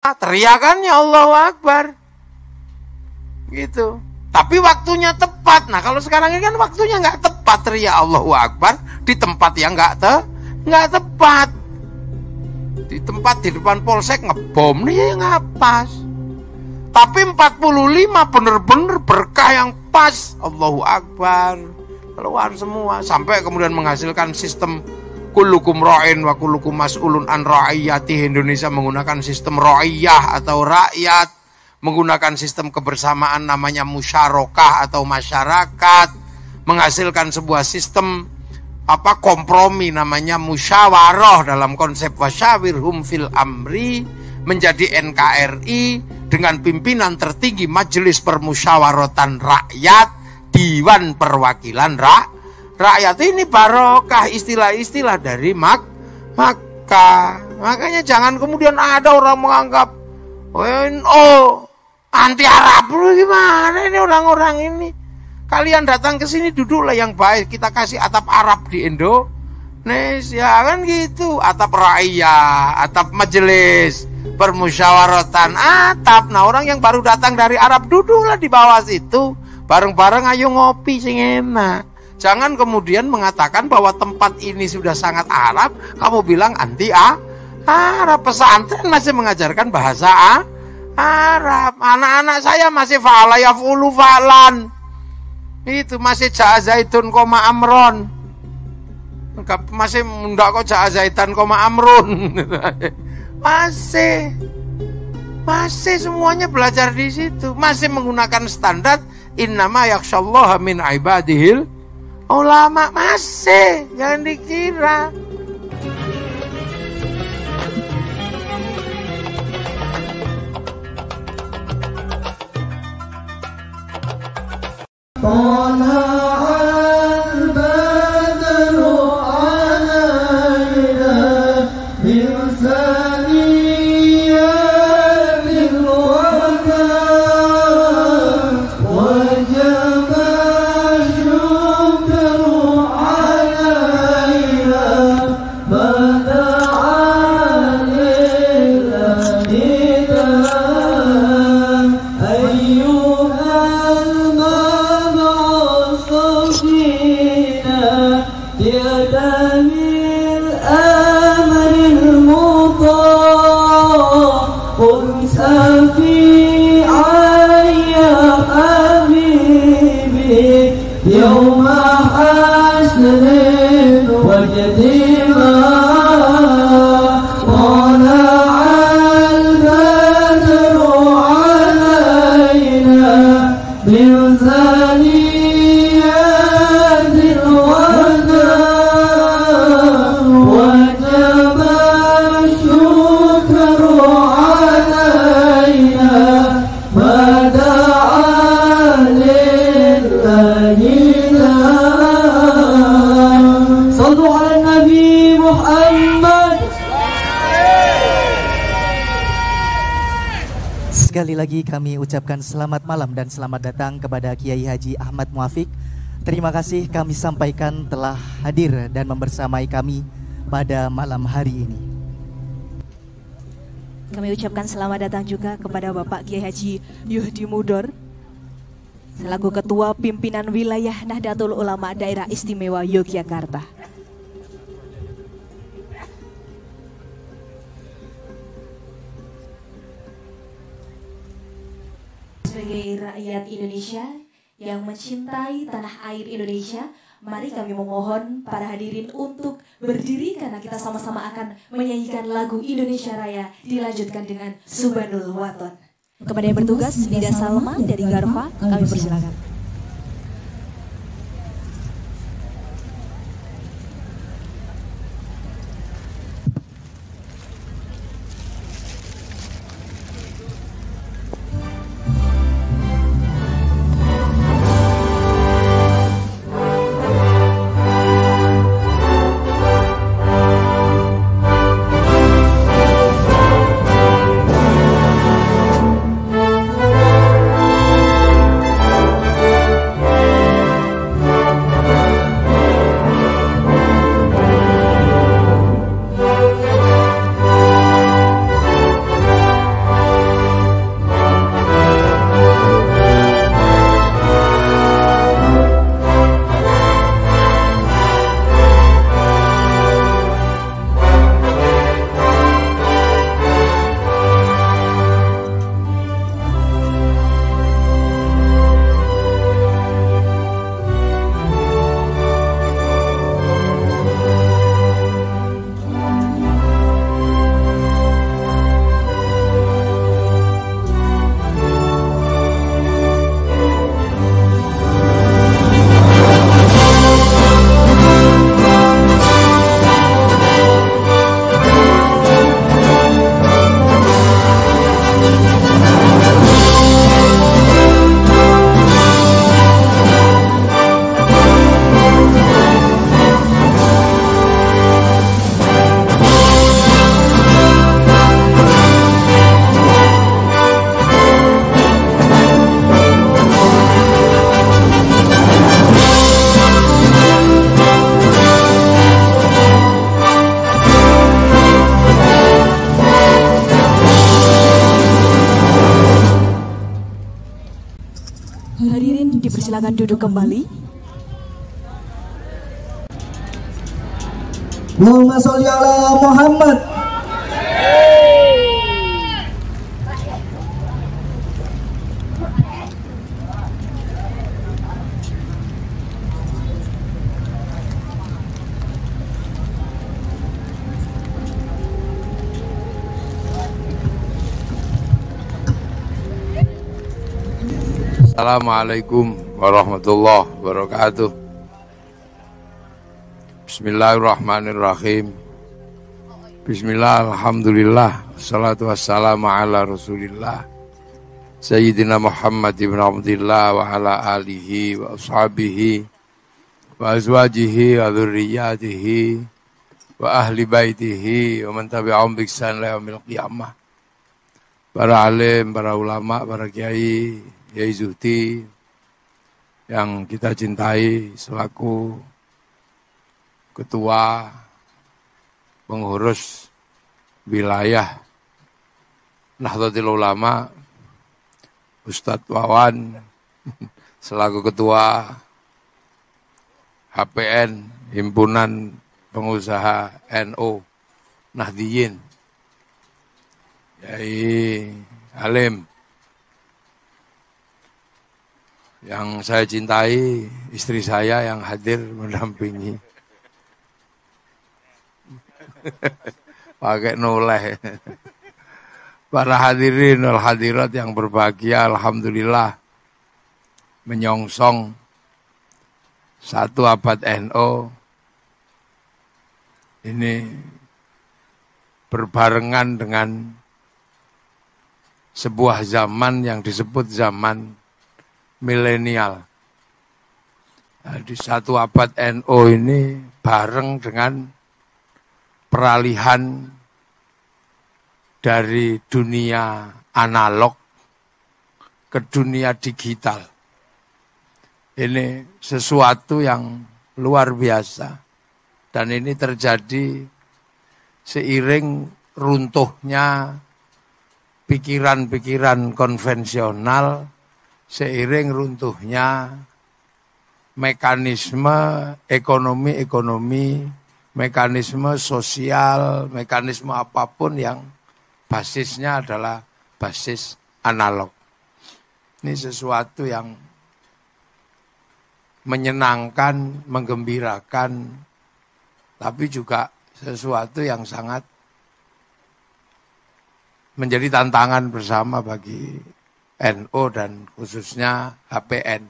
Ah, teriakannya Allahu Akbar. Gitu. Tapi waktunya tepat. Nah kalau sekarang ini kan waktunya nggak tepat teriak Allahu Akbar di tempat yang nggak te nggak tepat. Di tempat di depan polsek ngebom nih ya nggak pas. Tapi 45 bener-bener berkah yang pas Allahu Akbar keluar semua sampai kemudian menghasilkan sistem kulukum ra'in wa kulukum mas'ulun an ra'iyati Indonesia menggunakan sistem ra'iyah atau rakyat menggunakan sistem kebersamaan namanya musyarakah atau masyarakat menghasilkan sebuah sistem apa kompromi namanya musyawarah dalam konsep wasyawirhum fil amri menjadi NKRI dengan pimpinan tertinggi Majelis Permusyawaratan Rakyat Dewan Perwakilan Rakyat rakyat ini barokah istilah-istilah dari mak maka makanya jangan kemudian ada orang menganggap oh anti Arab lu gimana ini orang-orang ini kalian datang ke sini duduklah yang baik kita kasih atap Arab di Indo Indonesia kan gitu atap raya atap majelis permusyawaratan atap nah orang yang baru datang dari Arab duduklah di bawah situ bareng-bareng ayo ngopi sing enak Jangan kemudian mengatakan bahwa tempat ini sudah sangat Arab, kamu bilang anti A. Arab pesantren masih mengajarkan bahasa A. Arab. Anak-anak saya masih fa'ala yaf'ulu fa'lan. Itu masih ja'a zaitun koma amron. Masih munda kok ja'a zaitan koma amron, masih masih semuanya belajar di situ masih menggunakan standar innama yakshallaha min ibadihil ulama oh, masih jangan dikira no. mengucapkan selamat malam dan selamat datang kepada Kiai Haji Ahmad Muafik. Terima kasih kami sampaikan telah hadir dan membersamai kami pada malam hari ini. Kami ucapkan selamat datang juga kepada Bapak Kiai Haji Yuhdi Mudor selaku Ketua Pimpinan Wilayah Nahdlatul Ulama Daerah Istimewa Yogyakarta. mencintai tanah air Indonesia, mari kami memohon para hadirin untuk berdiri karena kita sama-sama akan menyanyikan lagu Indonesia Raya dilanjutkan dengan Subhanul Waton. Kepada yang bertugas, Nida Salma dari Garfa, kami persilakan. Silakan duduk kembali. Allahumma sholli ala Muhammad. Assalamualaikum warahmatullahi wabarakatuh. Bismillahirrahmanirrahim. Bismillah, alhamdulillah, salatu wassalamu ala rasulillah. Sayyidina Muhammad ibn Abdullah wa ala alihi wa ashabihi wa azwajihi wa dhurriyatihi wa ahli baitihi wa man tabi'ahum bi ihsan ila yaumil qiyamah. Para alim, para ulama, para kiai, kiai zuhti, yang kita cintai selaku ketua pengurus wilayah Nahdlatul Ulama Ustadz Wawan selaku ketua HPN Himpunan Pengusaha NO, Nahdiyin Yai Alim yang saya cintai, istri saya yang hadir mendampingi. Pakai noleh. Para hadirin wal hadirat yang berbahagia, Alhamdulillah. Menyongsong satu abad NO. Ini berbarengan dengan sebuah zaman yang disebut zaman milenial. Nah, di satu abad NO ini bareng dengan peralihan dari dunia analog ke dunia digital. Ini sesuatu yang luar biasa. Dan ini terjadi seiring runtuhnya pikiran-pikiran konvensional seiring runtuhnya mekanisme ekonomi-ekonomi, mekanisme sosial, mekanisme apapun yang basisnya adalah basis analog. Ini sesuatu yang menyenangkan, menggembirakan, tapi juga sesuatu yang sangat menjadi tantangan bersama bagi NO dan khususnya HPN.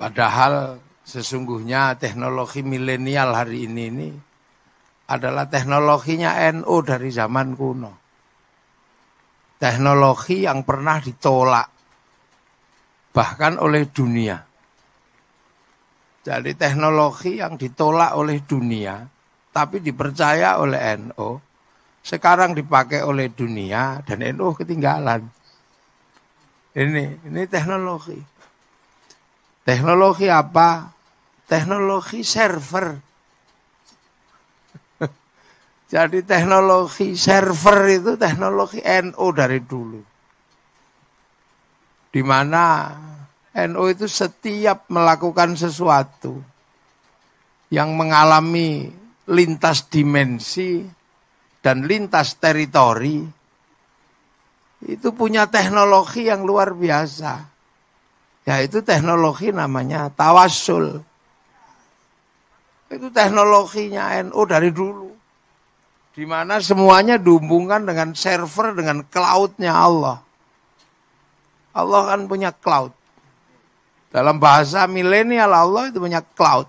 Padahal sesungguhnya teknologi milenial hari ini ini adalah teknologinya NO dari zaman kuno. Teknologi yang pernah ditolak bahkan oleh dunia. Jadi teknologi yang ditolak oleh dunia tapi dipercaya oleh NO sekarang dipakai oleh dunia dan NU ketinggalan. Ini ini teknologi. Teknologi apa? Teknologi server. Jadi teknologi server itu teknologi NO dari dulu. Di mana NO itu setiap melakukan sesuatu yang mengalami lintas dimensi dan lintas teritori itu punya teknologi yang luar biasa. Yaitu teknologi namanya tawasul. Itu teknologinya NU dari dulu. Di mana semuanya dihubungkan dengan server, dengan cloudnya Allah. Allah kan punya cloud. Dalam bahasa milenial Allah itu punya cloud.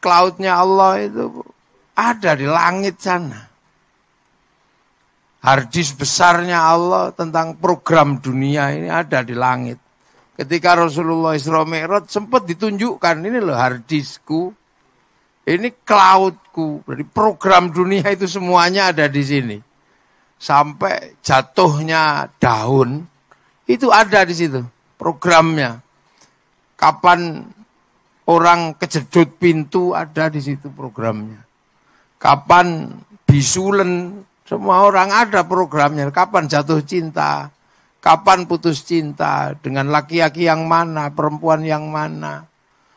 Cloudnya Allah itu ada di langit sana. Hardis besarnya Allah tentang program dunia ini ada di langit. Ketika Rasulullah Isra Mi'raj sempat ditunjukkan ini loh hardisku. Ini cloudku. Jadi program dunia itu semuanya ada di sini. Sampai jatuhnya daun itu ada di situ programnya. Kapan orang kejedut pintu ada di situ programnya kapan bisulen, semua orang ada programnya, kapan jatuh cinta, kapan putus cinta, dengan laki-laki yang mana, perempuan yang mana.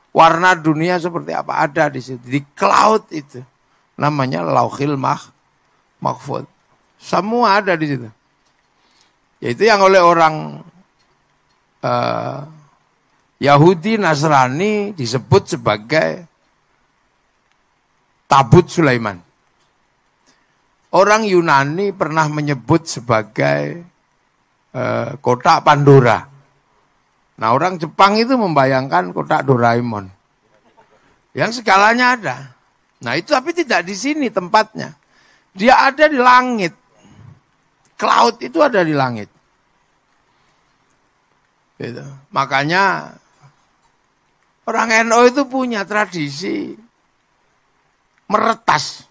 Warna dunia seperti apa ada di situ, di cloud itu. Namanya lauhil mah, mahfud. Semua ada di situ. Yaitu yang oleh orang uh, Yahudi Nasrani disebut sebagai tabut Sulaiman. Orang Yunani pernah menyebut sebagai eh, kotak Pandora. Nah orang Jepang itu membayangkan kota Doraemon. Yang segalanya ada. Nah itu tapi tidak di sini tempatnya. Dia ada di langit. Cloud itu ada di langit. Gitu. Makanya orang NO itu punya tradisi meretas.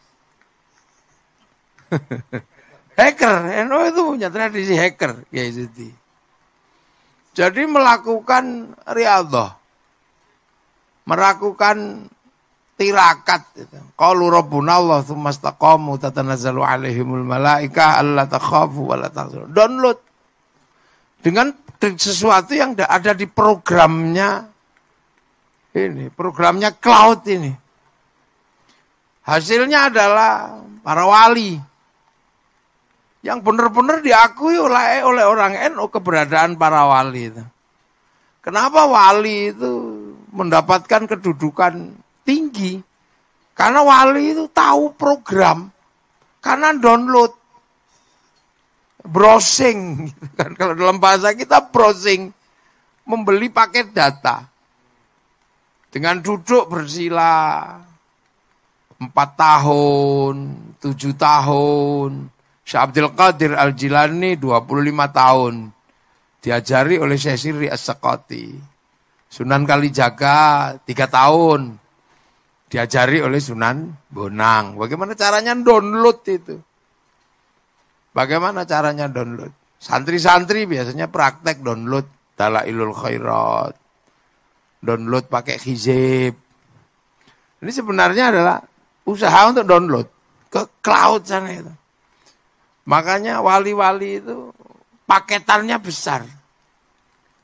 hacker, NU itu punya tradisi hacker, ya Siti. Jadi melakukan riadoh, melakukan tirakat. kalau Rabbuna Allah thumma tatanazalu tatanazzalu alaihimul malaika takhafu wa la Download dengan sesuatu yang ada di programnya ini, programnya cloud ini. Hasilnya adalah para wali yang benar-benar diakui oleh oleh orang NU keberadaan para wali itu. Kenapa wali itu mendapatkan kedudukan tinggi? Karena wali itu tahu program, karena download, browsing, kan. kalau dalam bahasa kita browsing, membeli paket data. Dengan duduk bersila, empat tahun, tujuh tahun. Syekh Abdul Qadir Al-Jilani 25 tahun. Diajari oleh Syekh Siri As-Sakoti. Sunan Kalijaga 3 tahun. Diajari oleh Sunan Bonang. Bagaimana caranya download itu? Bagaimana caranya download? Santri-santri biasanya praktek download ilul Khairat. Download pakai hijab. Ini sebenarnya adalah usaha untuk download ke cloud sana itu. Makanya wali-wali itu paketannya besar.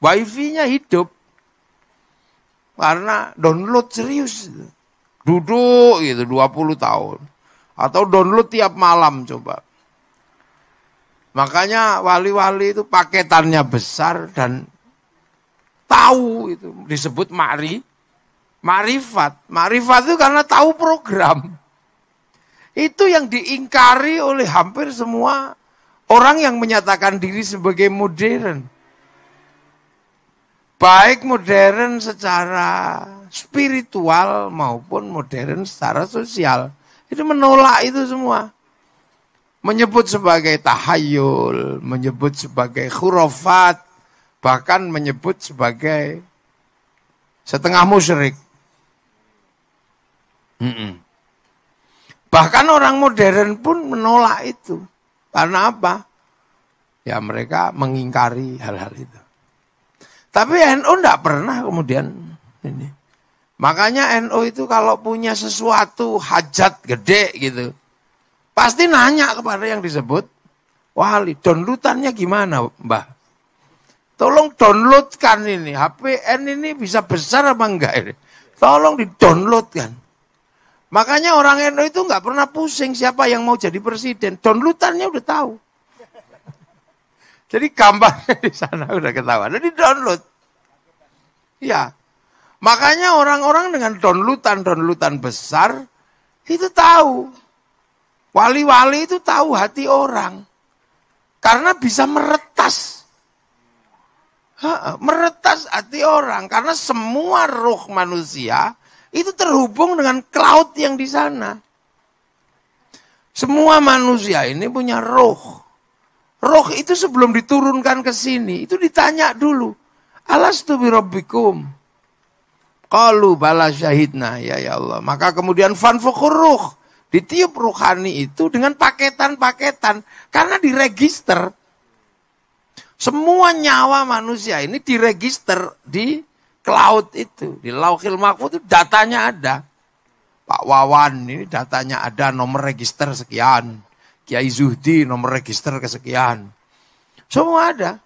Wifi-nya hidup. Karena download serius. Duduk gitu 20 tahun. Atau download tiap malam coba. Makanya wali-wali itu paketannya besar dan tahu itu disebut ma'ri Marifat. Marifat itu karena tahu program. Itu yang diingkari oleh hampir semua orang yang menyatakan diri sebagai modern. Baik modern secara spiritual maupun modern secara sosial. Itu menolak itu semua. Menyebut sebagai tahayul, menyebut sebagai khurafat, bahkan menyebut sebagai setengah musyrik. Mm-mm. Bahkan orang modern pun menolak itu. Karena apa? Ya mereka mengingkari hal-hal itu. Tapi NU tidak pernah kemudian ini. Makanya NU itu kalau punya sesuatu hajat gede gitu. Pasti nanya kepada yang disebut wali. Downloadannya gimana mbah? Tolong downloadkan ini. HPN ini bisa besar apa enggak ini? Tolong didownloadkan. Makanya orang NU itu nggak pernah pusing siapa yang mau jadi presiden. Downloadannya udah tahu. Jadi gambarnya di sana udah ketahuan. Jadi download. Ya. Makanya orang-orang dengan downloadan-downloadan besar itu tahu. Wali-wali itu tahu hati orang. Karena bisa meretas. meretas hati orang. Karena semua ruh manusia itu terhubung dengan cloud yang di sana. Semua manusia ini punya roh. Roh itu sebelum diturunkan ke sini, itu ditanya dulu. Alastu birabbikum. Qalu bala syahidna ya ya Allah. Maka kemudian fanfukur ruh. Ditiup rohani itu dengan paketan-paketan. Karena diregister. Semua nyawa manusia ini diregister di cloud itu, di lauhil mahfud itu datanya ada. Pak Wawan ini datanya ada nomor register sekian. Kiai Zuhdi nomor register kesekian. Semua ada.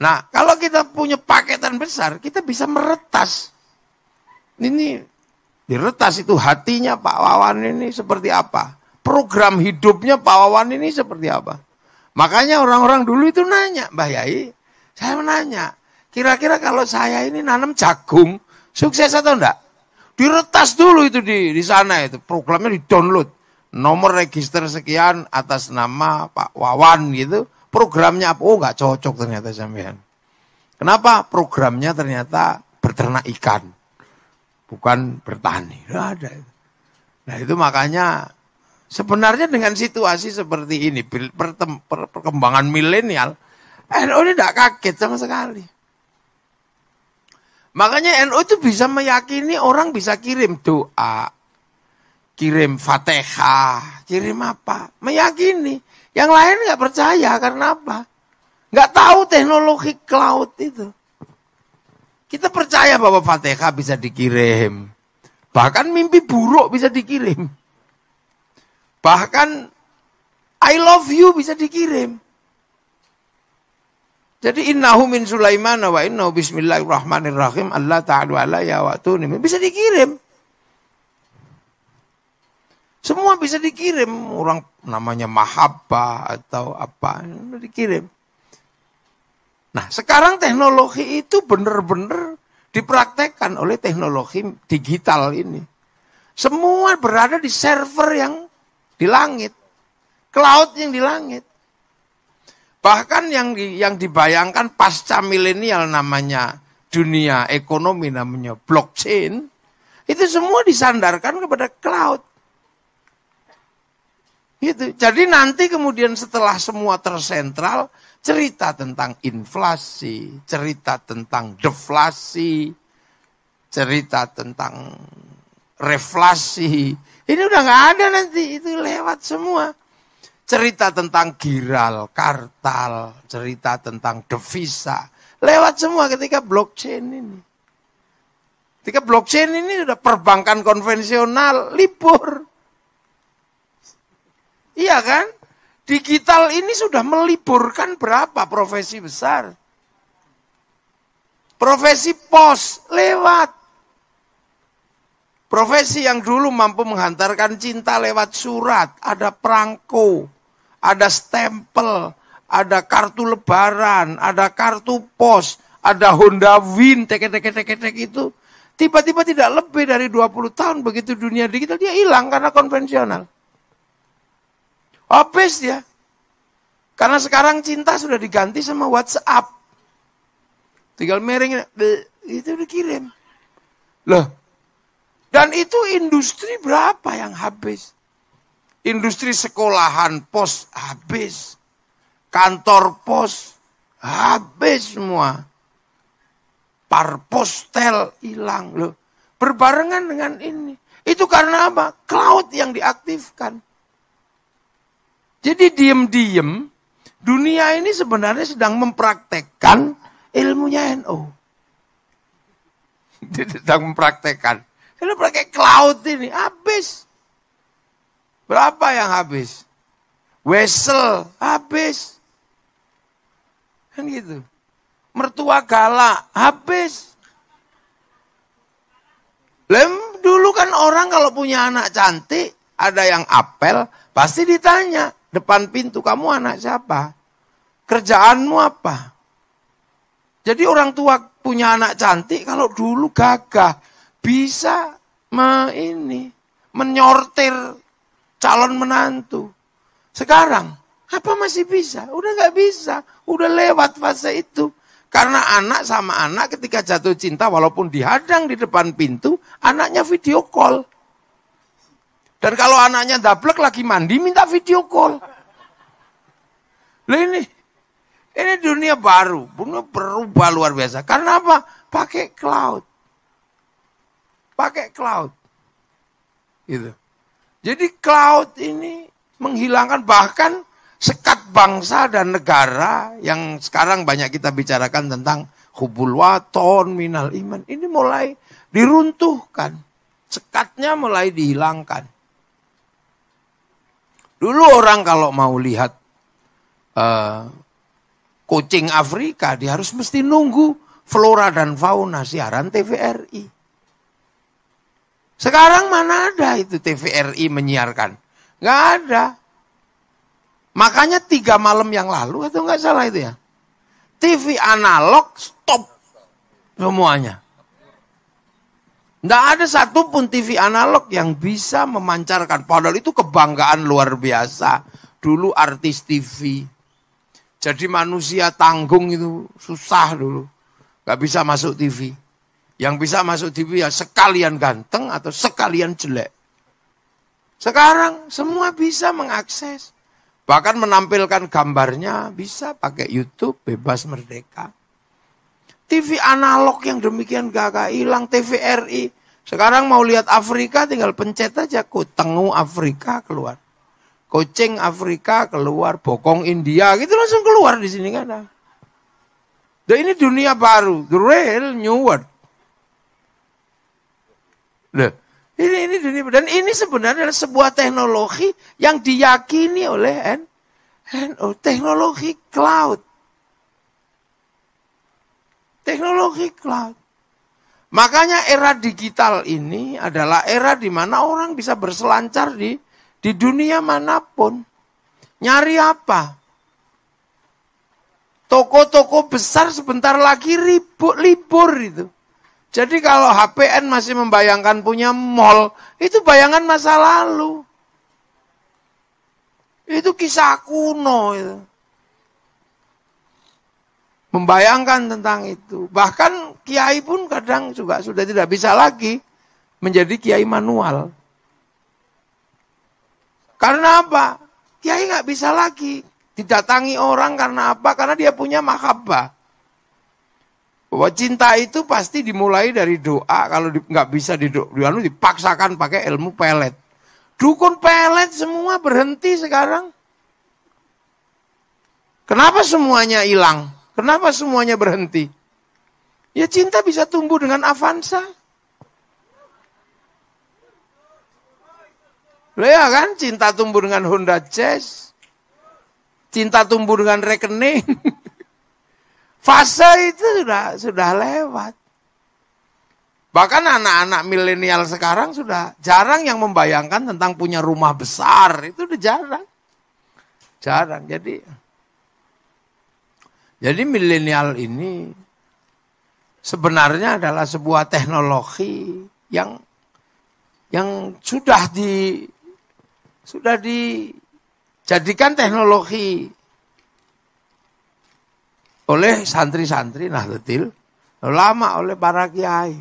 Nah, kalau kita punya paketan besar, kita bisa meretas. Ini diretas itu hatinya Pak Wawan ini seperti apa? Program hidupnya Pak Wawan ini seperti apa? Makanya orang-orang dulu itu nanya, Mbah Yai, saya menanya, Kira-kira kalau saya ini nanam jagung, sukses atau enggak? Diretas dulu itu di, di sana itu, programnya di-download. Nomor register sekian atas nama Pak Wawan gitu. Programnya apa? Oh enggak cocok ternyata sampean. Kenapa? Programnya ternyata berternak ikan. Bukan bertani. ada Nah itu makanya sebenarnya dengan situasi seperti ini, perkembangan milenial, NU eh, oh, ini tidak kaget sama sekali. Makanya NU NO itu bisa meyakini orang bisa kirim doa, kirim fatihah, kirim apa. Meyakini. Yang lain nggak percaya karena apa? Nggak tahu teknologi cloud itu. Kita percaya bahwa Fatihah bisa dikirim. Bahkan mimpi buruk bisa dikirim. Bahkan I love you bisa dikirim. Jadi innahu min Sulaiman wa inna bismillahirrahmanirrahim Allah ta'ala ya wa ini Bisa dikirim. Semua bisa dikirim. Orang namanya mahabbah atau apa. Dikirim. Nah sekarang teknologi itu benar-benar dipraktekkan oleh teknologi digital ini. Semua berada di server yang di langit. Cloud yang di langit. Bahkan yang yang dibayangkan pasca milenial namanya dunia ekonomi namanya blockchain itu semua disandarkan kepada cloud. Gitu. Jadi nanti kemudian setelah semua tersentral, cerita tentang inflasi, cerita tentang deflasi, cerita tentang reflasi, ini udah nggak ada nanti, itu lewat semua cerita tentang giral, kartal, cerita tentang devisa. Lewat semua ketika blockchain ini. Ketika blockchain ini sudah perbankan konvensional libur. Iya kan? Digital ini sudah meliburkan berapa profesi besar. Profesi pos lewat. Profesi yang dulu mampu menghantarkan cinta lewat surat, ada perangko ada stempel, ada kartu lebaran, ada kartu pos, ada Honda Win, tek tek tek tek itu. Tiba-tiba tidak lebih dari 20 tahun begitu dunia digital dia hilang karena konvensional. Habis dia. Karena sekarang cinta sudah diganti sama WhatsApp. Tinggal miring itu dikirim Loh. Dan itu industri berapa yang habis? Industri sekolahan pos habis. Kantor pos habis semua. Parpostel hilang loh. Berbarengan dengan ini. Itu karena apa? Cloud yang diaktifkan. Jadi diem-diem dunia ini sebenarnya sedang mempraktekkan ilmunya NO. Dia sedang mempraktekkan. Karena pakai cloud ini habis. Berapa yang habis? Wesel habis. Kan gitu. Mertua galak habis. Lem dulu kan orang kalau punya anak cantik, ada yang apel, pasti ditanya depan pintu kamu anak siapa? Kerjaanmu apa? Jadi orang tua punya anak cantik kalau dulu gagah bisa me ini menyortir calon menantu. Sekarang, apa masih bisa? Udah gak bisa. Udah lewat fase itu. Karena anak sama anak ketika jatuh cinta walaupun dihadang di depan pintu, anaknya video call. Dan kalau anaknya daplek lagi mandi, minta video call. Loh ini, ini dunia baru, dunia berubah luar biasa. Karena apa? Pakai cloud. Pakai cloud. Gitu. Jadi cloud ini menghilangkan bahkan sekat bangsa dan negara yang sekarang banyak kita bicarakan tentang hubul waton minal iman. Ini mulai diruntuhkan. Sekatnya mulai dihilangkan. Dulu orang kalau mau lihat uh, kucing Afrika, dia harus mesti nunggu flora dan fauna siaran TVRI. Sekarang mana ada itu TVRI menyiarkan? Nggak ada. Makanya tiga malam yang lalu atau nggak salah itu ya. TV analog stop semuanya. Nggak ada satupun TV analog yang bisa memancarkan. Padahal itu kebanggaan luar biasa. Dulu artis TV. Jadi manusia tanggung itu susah dulu. Nggak bisa masuk TV. Yang bisa masuk TV ya sekalian ganteng atau sekalian jelek. Sekarang semua bisa mengakses. Bahkan menampilkan gambarnya bisa pakai YouTube bebas merdeka. TV analog yang demikian gagah hilang TVRI. Sekarang mau lihat Afrika tinggal pencet aja kutengu Afrika keluar. Kucing Afrika keluar, bokong India gitu langsung keluar di sini kan. Dan ini dunia baru, the real new world. Loh, ini, ini dunia dan ini sebenarnya adalah sebuah teknologi yang diyakini oleh N, NO, oh, teknologi cloud. Teknologi cloud. Makanya era digital ini adalah era di mana orang bisa berselancar di di dunia manapun. Nyari apa? Toko-toko besar sebentar lagi ribut libur itu. Jadi kalau HPN masih membayangkan punya mall, itu bayangan masa lalu. Itu kisah kuno itu. Membayangkan tentang itu. Bahkan kiai pun kadang juga sudah tidak bisa lagi menjadi kiai manual. Karena apa? Kiai nggak bisa lagi didatangi orang karena apa? Karena dia punya mahabbah. Bahwa cinta itu pasti dimulai dari doa. Kalau nggak bisa di, anu, dipaksakan pakai ilmu pelet. Dukun pelet semua berhenti sekarang. Kenapa semuanya hilang? Kenapa semuanya berhenti? Ya cinta bisa tumbuh dengan Avanza. Loh ya kan, cinta tumbuh dengan Honda Jazz. Cinta tumbuh dengan rekening. Fase itu sudah sudah lewat. Bahkan anak-anak milenial sekarang sudah jarang yang membayangkan tentang punya rumah besar. Itu udah jarang. Jarang. Jadi jadi milenial ini sebenarnya adalah sebuah teknologi yang yang sudah di sudah dijadikan teknologi oleh santri-santri Nahdlatul ulama oleh para kiai.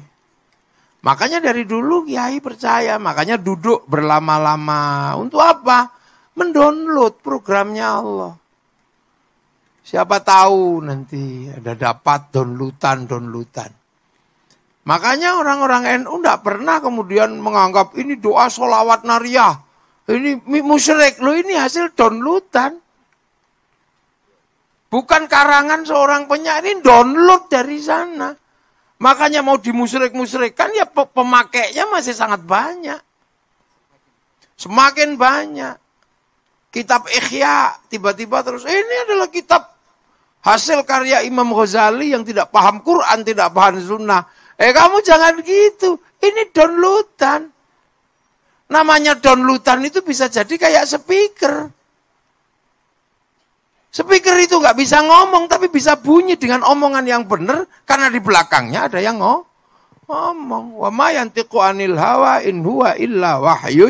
Makanya dari dulu kiai percaya, makanya duduk berlama-lama. Untuk apa? Mendownload programnya Allah. Siapa tahu nanti ada dapat downloadan-downloadan. Makanya orang-orang NU tidak pernah kemudian menganggap ini doa solawat nariah. Ini musyrik. Loh ini hasil downloadan. Bukan karangan seorang penyair, ini download dari sana. Makanya mau dimusrik musrikkan ya pemakainya masih sangat banyak. Semakin banyak. Kitab Ikhya tiba-tiba terus ini adalah kitab hasil karya Imam Ghazali yang tidak paham Quran, tidak paham sunnah. Eh kamu jangan gitu. Ini downloadan. Namanya downloadan itu bisa jadi kayak speaker. Speaker itu nggak bisa ngomong tapi bisa bunyi dengan omongan yang benar karena di belakangnya ada yang ngomong. Wa ma yantiqu anil hawa in huwa illa wahyu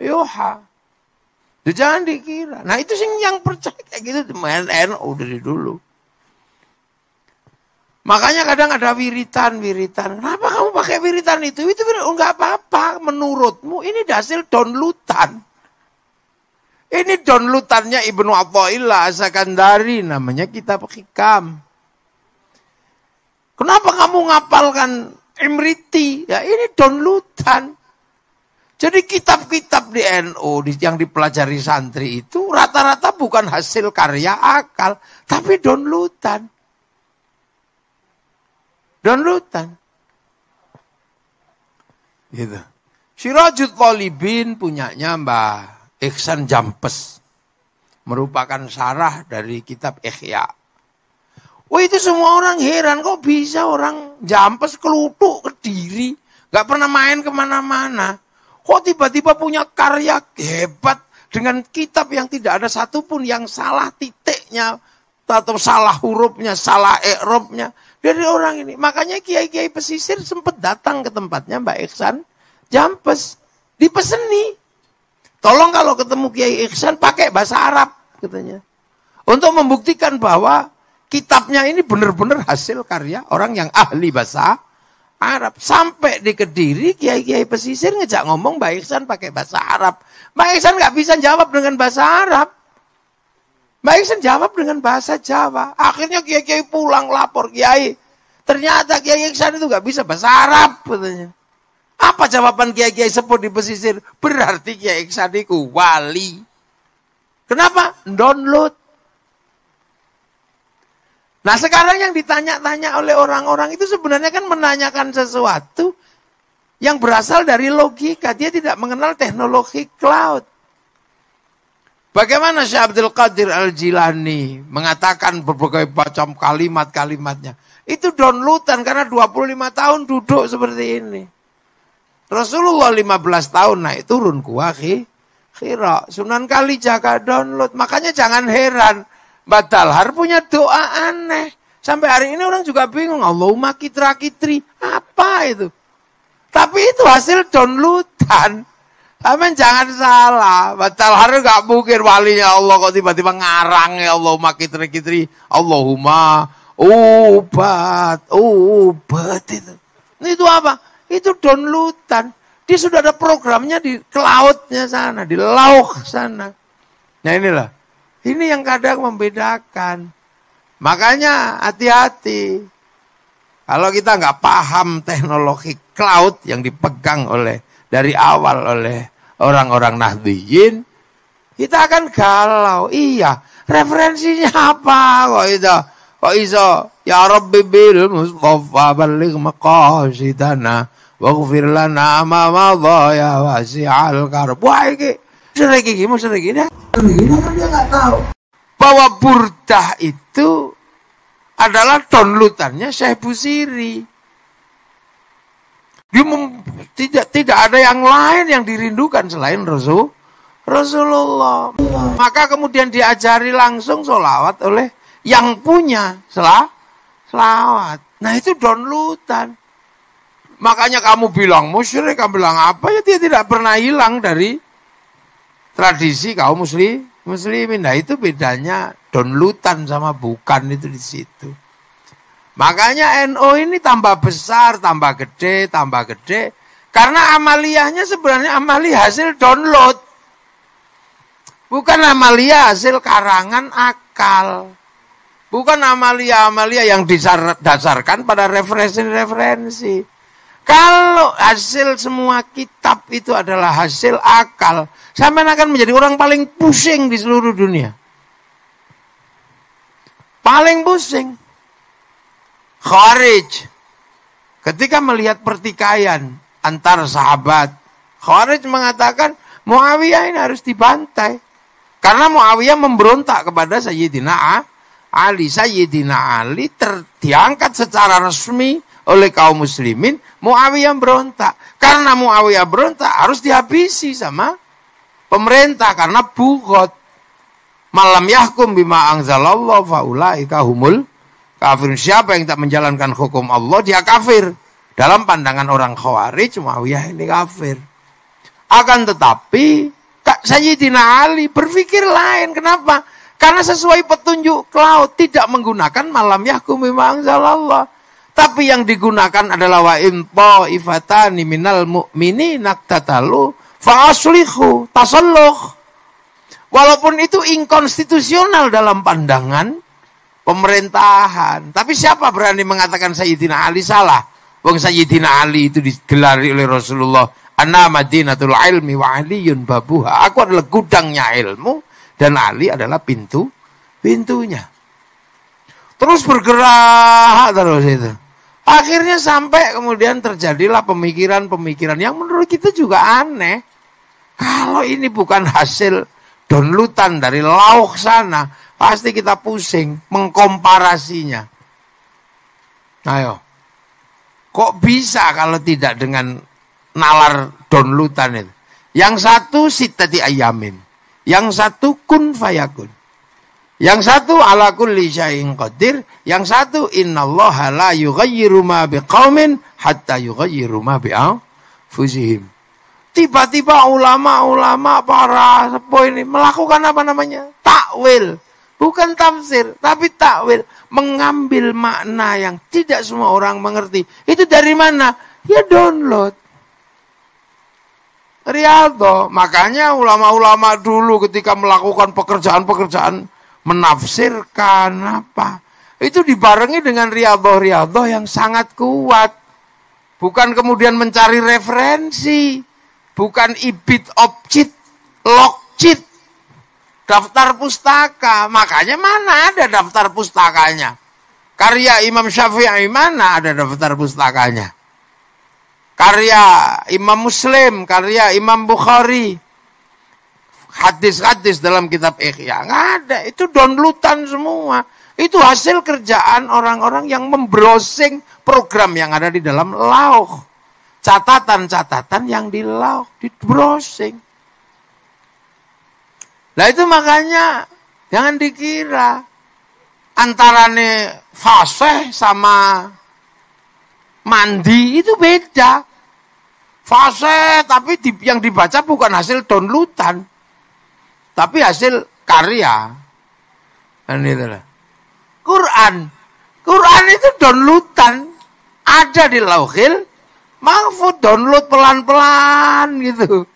yuha. jangan dikira. Nah itu sih yang percaya kayak gitu. NN udah dari dulu. Makanya kadang ada wiritan, wiritan. Kenapa kamu pakai wiritan itu? Itu nggak apa-apa menurutmu. Ini hasil downloadan. Ini downloadannya Ibnu Athaillah dari namanya kitab hikam. Kenapa kamu ngapalkan Imriti? Ya ini downloadan. Jadi kitab-kitab di NU NO yang dipelajari santri itu rata-rata bukan hasil karya akal, tapi downloadan. Downloadan. Gitu. Sirajut Tolibin punyanya Mbah Ihsan Jampes. Merupakan sarah dari kitab Ikhya. Wah itu semua orang heran kok bisa orang Jampes kelutuk ke diri. Gak pernah main kemana-mana. Kok tiba-tiba punya karya hebat dengan kitab yang tidak ada satupun yang salah titiknya atau salah hurufnya, salah ekrobnya dari orang ini. Makanya kiai-kiai pesisir sempat datang ke tempatnya Mbak Iksan Jampes dipeseni Tolong kalau ketemu Kiai Iksan pakai bahasa Arab katanya. Untuk membuktikan bahwa kitabnya ini benar-benar hasil karya orang yang ahli bahasa Arab. Sampai di Kediri Kiai-kiai pesisir ngejak ngomong Mbak Iksan pakai bahasa Arab. Mbak Iksan nggak bisa jawab dengan bahasa Arab. Mbak Iksan jawab dengan bahasa Jawa. Akhirnya Kiai-kiai pulang lapor Kiai. Ternyata Kiai Iksan itu nggak bisa bahasa Arab katanya. Apa jawaban kiai-kiai sepuh di pesisir? Berarti kiai Iksan wali. Kenapa? Download. Nah sekarang yang ditanya-tanya oleh orang-orang itu sebenarnya kan menanyakan sesuatu yang berasal dari logika. Dia tidak mengenal teknologi cloud. Bagaimana Syekh Abdul Qadir Al-Jilani mengatakan berbagai macam kalimat-kalimatnya. Itu downloadan karena 25 tahun duduk seperti ini. Rasulullah 15 tahun naik turun gua kira Sunan Kali jaga download. Makanya jangan heran. Mbak Dalhar punya doa aneh. Sampai hari ini orang juga bingung. Allahumma kitra kitri. Apa itu? Tapi itu hasil downloadan. Amin jangan salah. Mbak Dalhar gak mungkin walinya Allah kok tiba-tiba ngarang ya Allahumma kitra kitri. Allahumma ubat. Ubat itu. ini Itu apa? Itu downloadan. Dia sudah ada programnya di cloudnya sana, di lauk sana. Nah inilah, ini yang kadang membedakan. Makanya hati-hati. Kalau kita nggak paham teknologi cloud yang dipegang oleh dari awal oleh orang-orang Nahdiyin, kita akan galau. Iya, referensinya apa kok itu? Kok iso? Ya Rabbi bil Mustafa balik maqasidana Waghfir lana ma madha ya wasi'al karb. Wah ini musyrik ini, musyrik ini. Ini kan dia nggak tahu. Bahwa burdah itu adalah tonlutannya Syekh Busiri. Dia mem, tidak tidak ada yang lain yang dirindukan selain Rasul Rasulullah. Maka kemudian diajari langsung solawat oleh yang punya selawat. Nah itu downloadan. Makanya kamu bilang musyrik, kamu bilang apa ya dia tidak pernah hilang dari tradisi kaum muslim muslimin. Nah itu bedanya donlutan sama bukan itu di situ. Makanya NO ini tambah besar, tambah gede, tambah gede. Karena amaliyahnya sebenarnya amali hasil download. Bukan amalia hasil karangan akal. Bukan amalia-amalia yang didasarkan pada referensi-referensi. Kalau hasil semua kitab itu adalah hasil akal, sampai akan menjadi orang paling pusing di seluruh dunia. Paling pusing. Khawarij. Ketika melihat pertikaian antar sahabat, Khawarij mengatakan Muawiyah ini harus dibantai. Karena Muawiyah memberontak kepada Sayyidina Ali. Sayyidina Ali terdiangkat secara resmi oleh kaum muslimin, Muawiyah berontak. Karena Muawiyah berontak harus dihabisi sama pemerintah karena bukot. Malam yahkum bima angzalallahu faulaika humul kafir Siapa yang tak menjalankan hukum Allah dia kafir. Dalam pandangan orang Khawarij Muawiyah ini kafir. Akan tetapi kak Sayyidina Ali berpikir lain. Kenapa? Karena sesuai petunjuk laut tidak menggunakan malam yahkum bima angzalallahu tapi yang digunakan adalah wa in ta'ifatani minal naktatalu fa fa'aslihu tasalluh. Walaupun itu inkonstitusional dalam pandangan pemerintahan. Tapi siapa berani mengatakan Sayyidina Ali salah? Wong Sayyidina Ali itu digelari oleh Rasulullah. Ana madinatul ilmi wa aliyun babuha. Aku adalah gudangnya ilmu. Dan Ali adalah pintu pintunya. Terus bergerak terus itu. Akhirnya sampai kemudian terjadilah pemikiran-pemikiran yang menurut kita juga aneh. Kalau ini bukan hasil downloadan dari lauk sana, pasti kita pusing mengkomparasinya. Ayo, kok bisa kalau tidak dengan nalar downloadan itu? Yang satu sitati ayamin, yang satu kun fayakun. Yang satu ala kulli syai'in qadir, yang satu innallaha la yughayyiru ma biqaumin hatta yughayyiru ma bi'anfusihim. Tiba-tiba ulama-ulama para sepuh ini melakukan apa namanya? Takwil. Bukan tafsir, tapi takwil. Mengambil makna yang tidak semua orang mengerti. Itu dari mana? Ya download. Rialto. Makanya ulama-ulama dulu ketika melakukan pekerjaan-pekerjaan menafsirkan apa. Itu dibarengi dengan riadoh-riadoh yang sangat kuat. Bukan kemudian mencari referensi. Bukan ibit objit, lokcit. Daftar pustaka. Makanya mana ada daftar pustakanya? Karya Imam Syafi'i mana ada daftar pustakanya? Karya Imam Muslim, karya Imam Bukhari, hadis-hadis dalam kitab Ikhya. Nggak ada, itu downloadan semua. Itu hasil kerjaan orang-orang yang membrowsing program yang ada di dalam lauh. Catatan-catatan yang di lauh, di browsing. Nah itu makanya jangan dikira antara nih fase sama mandi itu beda. Fase tapi yang dibaca bukan hasil downloadan tapi hasil karya kan itu lah Quran Quran itu downloadan ada di lauhil mahfud download pelan-pelan gitu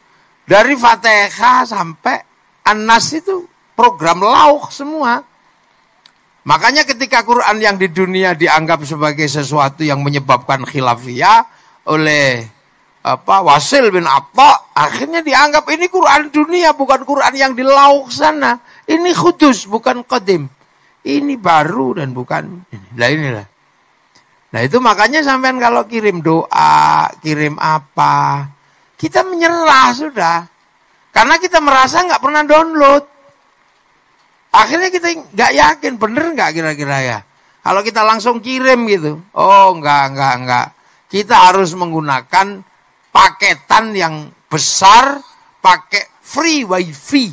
dari Fatihah sampai Anas itu program lauh semua Makanya ketika Quran yang di dunia dianggap sebagai sesuatu yang menyebabkan khilafiyah oleh apa Wasil bin Atta akhirnya dianggap ini Quran dunia bukan Quran yang di lauk sana. Ini khusus bukan qadim. Ini baru dan bukan Nah inilah. Nah itu makanya sampean kalau kirim doa, kirim apa, kita menyerah sudah. Karena kita merasa nggak pernah download. Akhirnya kita nggak yakin bener nggak kira-kira ya. Kalau kita langsung kirim gitu, oh nggak nggak nggak. Kita harus menggunakan paketan yang besar pakai free wifi.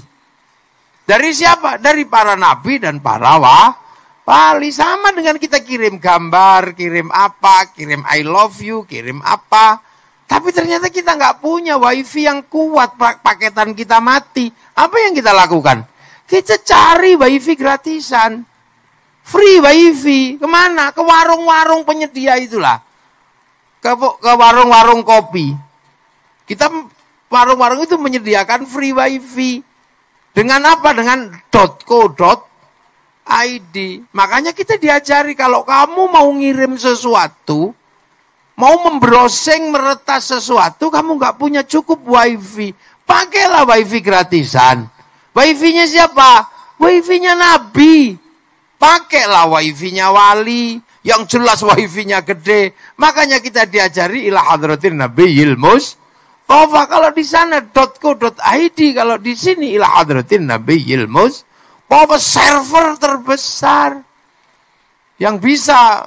Dari siapa? Dari para nabi dan para wah. paling sama dengan kita kirim gambar, kirim apa, kirim I love you, kirim apa. Tapi ternyata kita nggak punya wifi yang kuat, paketan kita mati. Apa yang kita lakukan? Kita cari wifi gratisan. Free wifi. Kemana? Ke warung-warung penyedia itulah. Ke warung-warung kopi kita warung-warung itu menyediakan free wifi. Dengan apa? Dengan .co .id. Makanya kita diajari kalau kamu mau ngirim sesuatu, mau membrosing meretas sesuatu, kamu nggak punya cukup wifi. Pakailah wifi gratisan. Wifi-nya siapa? Wifi-nya Nabi. Pakailah wifi-nya wali. Yang jelas wifi-nya gede. Makanya kita diajari ilah hadratin Nabi ilmus Tova kalau di sana .co.id kalau di sini ila hadratin nabi ilmus Tova server terbesar yang bisa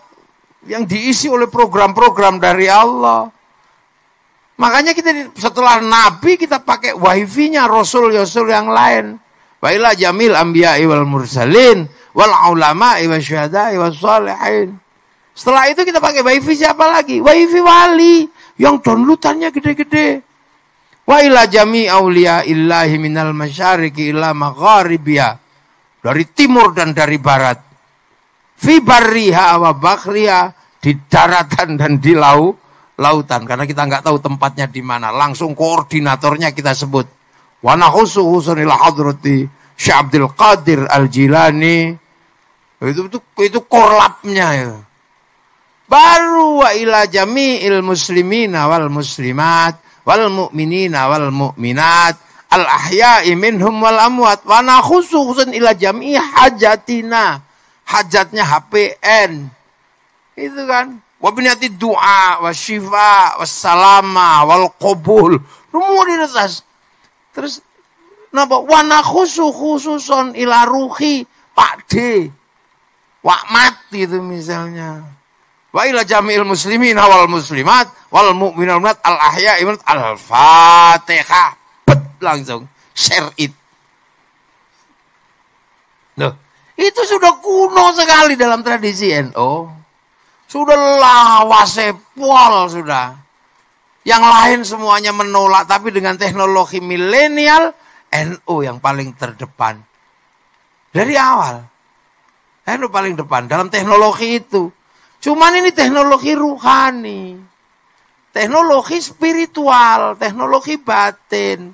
yang diisi oleh program-program dari Allah. Makanya kita setelah Nabi kita pakai wifi-nya Rasul-Rasul ya yang lain. Baiklah jamil ambia wal mursalin wal ulama wal syuhada wal salihin. Setelah itu kita pakai wifi siapa lagi? Wifi wali yang downloadannya gede-gede. Wa ila jami aulia illahi minal masyariqi ila magharibia. Dari timur dan dari barat. Fi barriha wa bakhriha. Di daratan dan di laut lautan. Karena kita nggak tahu tempatnya di mana. Langsung koordinatornya kita sebut. Wa nahusu husunil hadrati Abdul Qadir Al-Jilani. Itu, itu, itu korlapnya. Ya. Baru wa ila jami'il muslimina wal muslimat wal mu'minina wal mu'minat al ahya'i minhum wal amwat wa nakhusu ila jam'i hajatina hajatnya HPN itu kan wabinati doa wa salama wal qabul semua di terus napa wa nakhusu khususon ila ruhi Pak D wakmat itu misalnya wa ila jami'il muslimin awal muslimat wal mu'minul minat al ahya imanat al fatihah bet langsung share it loh itu sudah kuno sekali dalam tradisi NO sudah lawas sepol sudah yang lain semuanya menolak tapi dengan teknologi milenial NU yang paling terdepan dari awal NU paling depan dalam teknologi itu cuman ini teknologi ruhani teknologi spiritual, teknologi batin.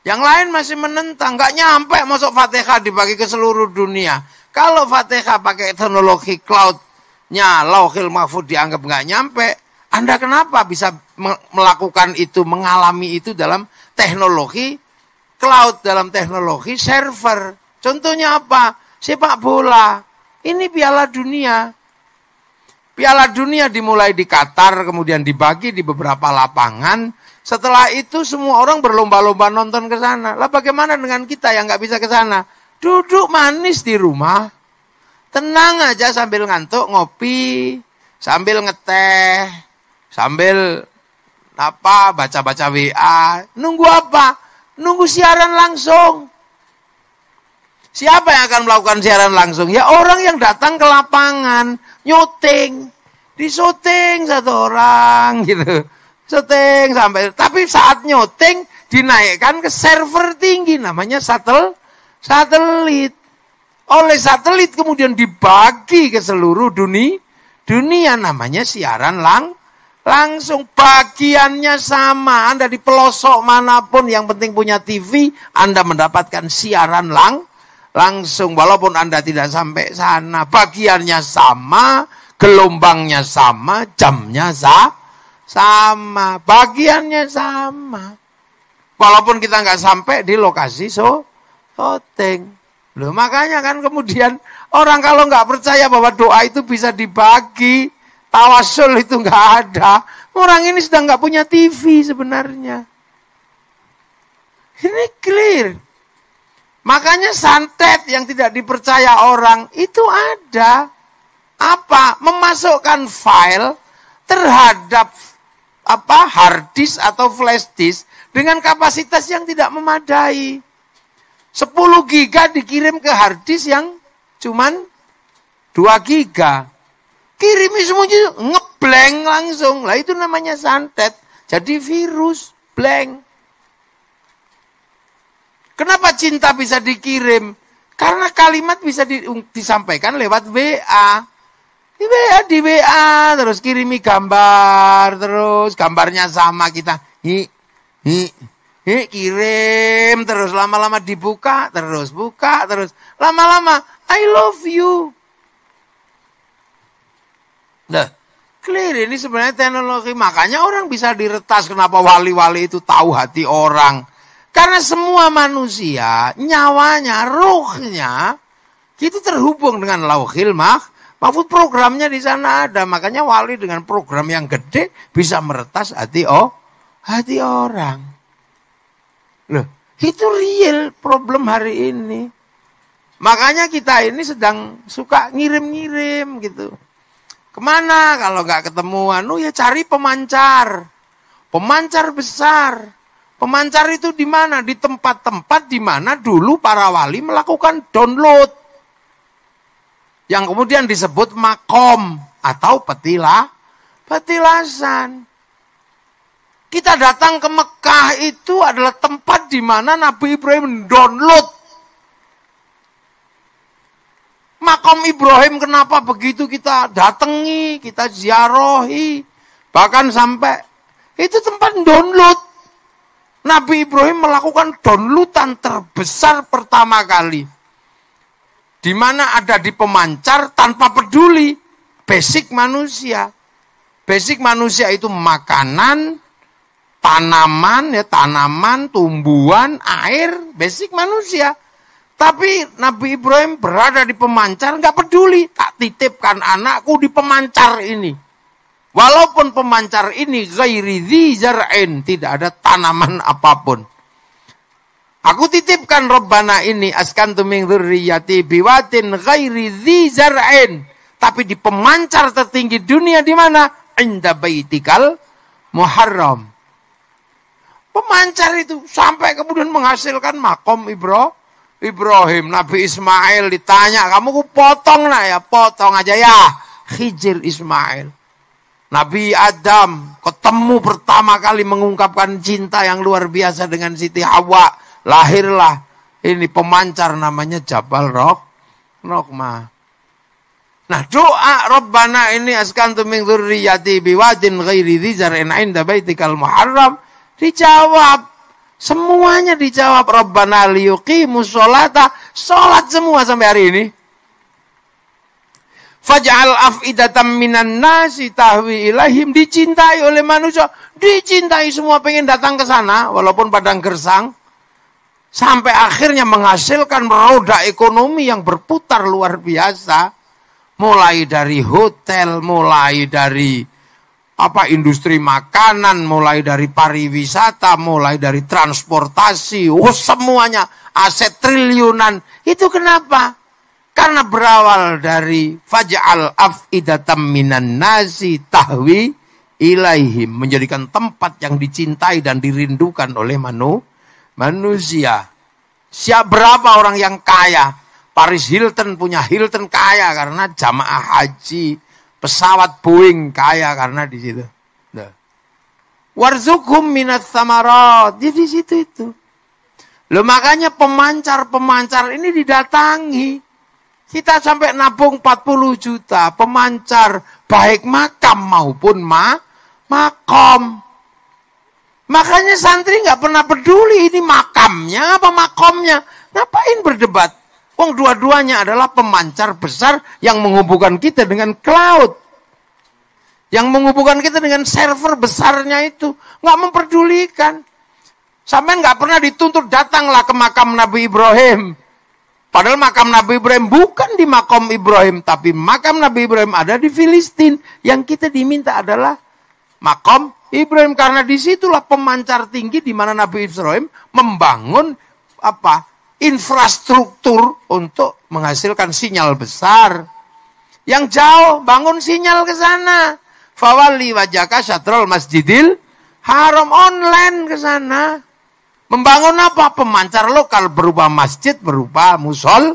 Yang lain masih menentang, nggak nyampe masuk Fatihah dibagi ke seluruh dunia. Kalau Fatihah pakai teknologi cloudnya, lauhil mahfud dianggap nggak nyampe. Anda kenapa bisa melakukan itu, mengalami itu dalam teknologi cloud, dalam teknologi server? Contohnya apa? Sepak bola. Ini piala dunia. Piala Dunia dimulai di Qatar, kemudian dibagi di beberapa lapangan. Setelah itu semua orang berlomba-lomba nonton ke sana. Lah bagaimana dengan kita yang nggak bisa ke sana? Duduk manis di rumah, tenang aja sambil ngantuk ngopi, sambil ngeteh, sambil apa baca-baca WA. Nunggu apa? Nunggu siaran langsung. Siapa yang akan melakukan siaran langsung? Ya orang yang datang ke lapangan, nyuting, disuting satu orang gitu. Syuting sampai tapi saat nyuting dinaikkan ke server tinggi namanya satel satelit. Oleh satelit kemudian dibagi ke seluruh dunia dunia namanya siaran lang langsung bagiannya sama Anda di pelosok manapun yang penting punya TV Anda mendapatkan siaran lang langsung walaupun Anda tidak sampai sana, bagiannya sama, gelombangnya sama, jamnya sa sama, bagiannya sama. Walaupun kita nggak sampai di lokasi so syuting. Loh, makanya kan kemudian orang kalau nggak percaya bahwa doa itu bisa dibagi, tawasul itu nggak ada. Orang ini sedang nggak punya TV sebenarnya. Ini clear. Makanya santet yang tidak dipercaya orang itu ada. Apa? Memasukkan file terhadap apa hard disk atau flash disk dengan kapasitas yang tidak memadai. 10 giga dikirim ke hard disk yang cuman 2 giga. Kirim semuanya ngebleng langsung. Lah itu namanya santet. Jadi virus blank. Kenapa cinta bisa dikirim? Karena kalimat bisa di, um, disampaikan lewat WA. Di WA, di WA, terus kirimi gambar, terus gambarnya sama kita. Hi, hi, hi, kirim, terus lama-lama dibuka, terus buka, terus lama-lama I love you. Nah, clear ini sebenarnya teknologi. Makanya orang bisa diretas kenapa wali-wali itu tahu hati orang karena semua manusia, nyawanya, ruhnya, itu terhubung dengan lauhil mah. Mahfud programnya di sana ada. Makanya wali dengan program yang gede bisa meretas hati oh, hati orang. Loh, itu real problem hari ini. Makanya kita ini sedang suka ngirim-ngirim gitu. Kemana kalau nggak ketemu anu ya cari pemancar. Pemancar besar Pemancar itu di mana? Di tempat-tempat di mana dulu para wali melakukan download. Yang kemudian disebut makom atau petila, petilasan. Kita datang ke Mekah itu adalah tempat di mana Nabi Ibrahim download Makom Ibrahim kenapa begitu kita datangi, kita ziarohi, bahkan sampai itu tempat download. Nabi Ibrahim melakukan downloadan terbesar pertama kali. Di mana ada di pemancar tanpa peduli basic manusia. Basic manusia itu makanan, tanaman ya tanaman, tumbuhan, air, basic manusia. Tapi Nabi Ibrahim berada di pemancar nggak peduli, tak titipkan anakku di pemancar ini. Walaupun pemancar ini ghairi tidak ada tanaman apapun. Aku titipkan robbana ini askan tuming dzurriyyati biwatin ghairi Tapi di pemancar tertinggi dunia di mana? Inda baitikal muharram. Pemancar itu sampai kemudian menghasilkan makom Ibro, Ibrahim. Nabi Ismail ditanya, kamu ku potong nak ya, potong aja ya. hijir Ismail. Nabi Adam ketemu pertama kali mengungkapkan cinta yang luar biasa dengan Siti Hawa. Lahirlah ini pemancar namanya Jabal Roh. Rohma. Nah doa Rabbana ini askantu min zurriyati biwadin ghairi dzizarin inda baitikal muharram dijawab semuanya dijawab Rabbana liyuki musolata sholat semua sampai hari ini Faj'al af'idatam minan nasi tahwi ilahim. Dicintai oleh manusia. Dicintai semua pengen datang ke sana. Walaupun padang gersang. Sampai akhirnya menghasilkan roda ekonomi yang berputar luar biasa. Mulai dari hotel, mulai dari apa industri makanan, mulai dari pariwisata, mulai dari transportasi, oh semuanya aset triliunan. Itu kenapa? Karena berawal dari faj'al af'idatam minan nasi tahwi ilaihim. Menjadikan tempat yang dicintai dan dirindukan oleh manu, manusia. Siap berapa orang yang kaya? Paris Hilton punya Hilton kaya karena jamaah haji. Pesawat Boeing kaya karena di situ. Nah. Warzukum minat samarat. Jadi situ itu. Lo makanya pemancar-pemancar ini didatangi. Kita sampai nabung 40 juta pemancar baik makam maupun ma makom. Makanya santri nggak pernah peduli ini makamnya apa makomnya. Ngapain berdebat? Wong dua-duanya adalah pemancar besar yang menghubungkan kita dengan cloud. Yang menghubungkan kita dengan server besarnya itu. Nggak memperdulikan. Sampai nggak pernah dituntut datanglah ke makam Nabi Ibrahim. Padahal makam Nabi Ibrahim bukan di makam Ibrahim, tapi makam Nabi Ibrahim ada di Filistin. Yang kita diminta adalah makam Ibrahim karena disitulah pemancar tinggi di mana Nabi Ibrahim membangun apa infrastruktur untuk menghasilkan sinyal besar. Yang jauh bangun sinyal ke sana. Fawali wajaka syatrol masjidil haram online ke sana. Membangun apa? Pemancar lokal berupa masjid, berupa musol,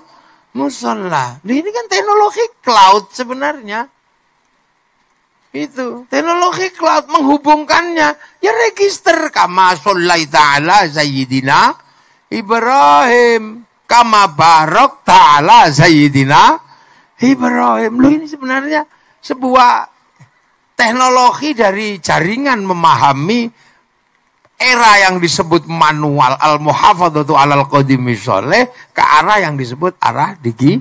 musola. Nah, ini kan teknologi cloud sebenarnya. Itu teknologi cloud menghubungkannya. Ya register kama solaita Taala sayyidina Ibrahim. Kama barok ta'ala sayyidina Ibrahim. Loh ini sebenarnya sebuah teknologi dari jaringan memahami era yang disebut manual al-muhafadzatu alal qadimi soleh ke arah yang disebut arah digi,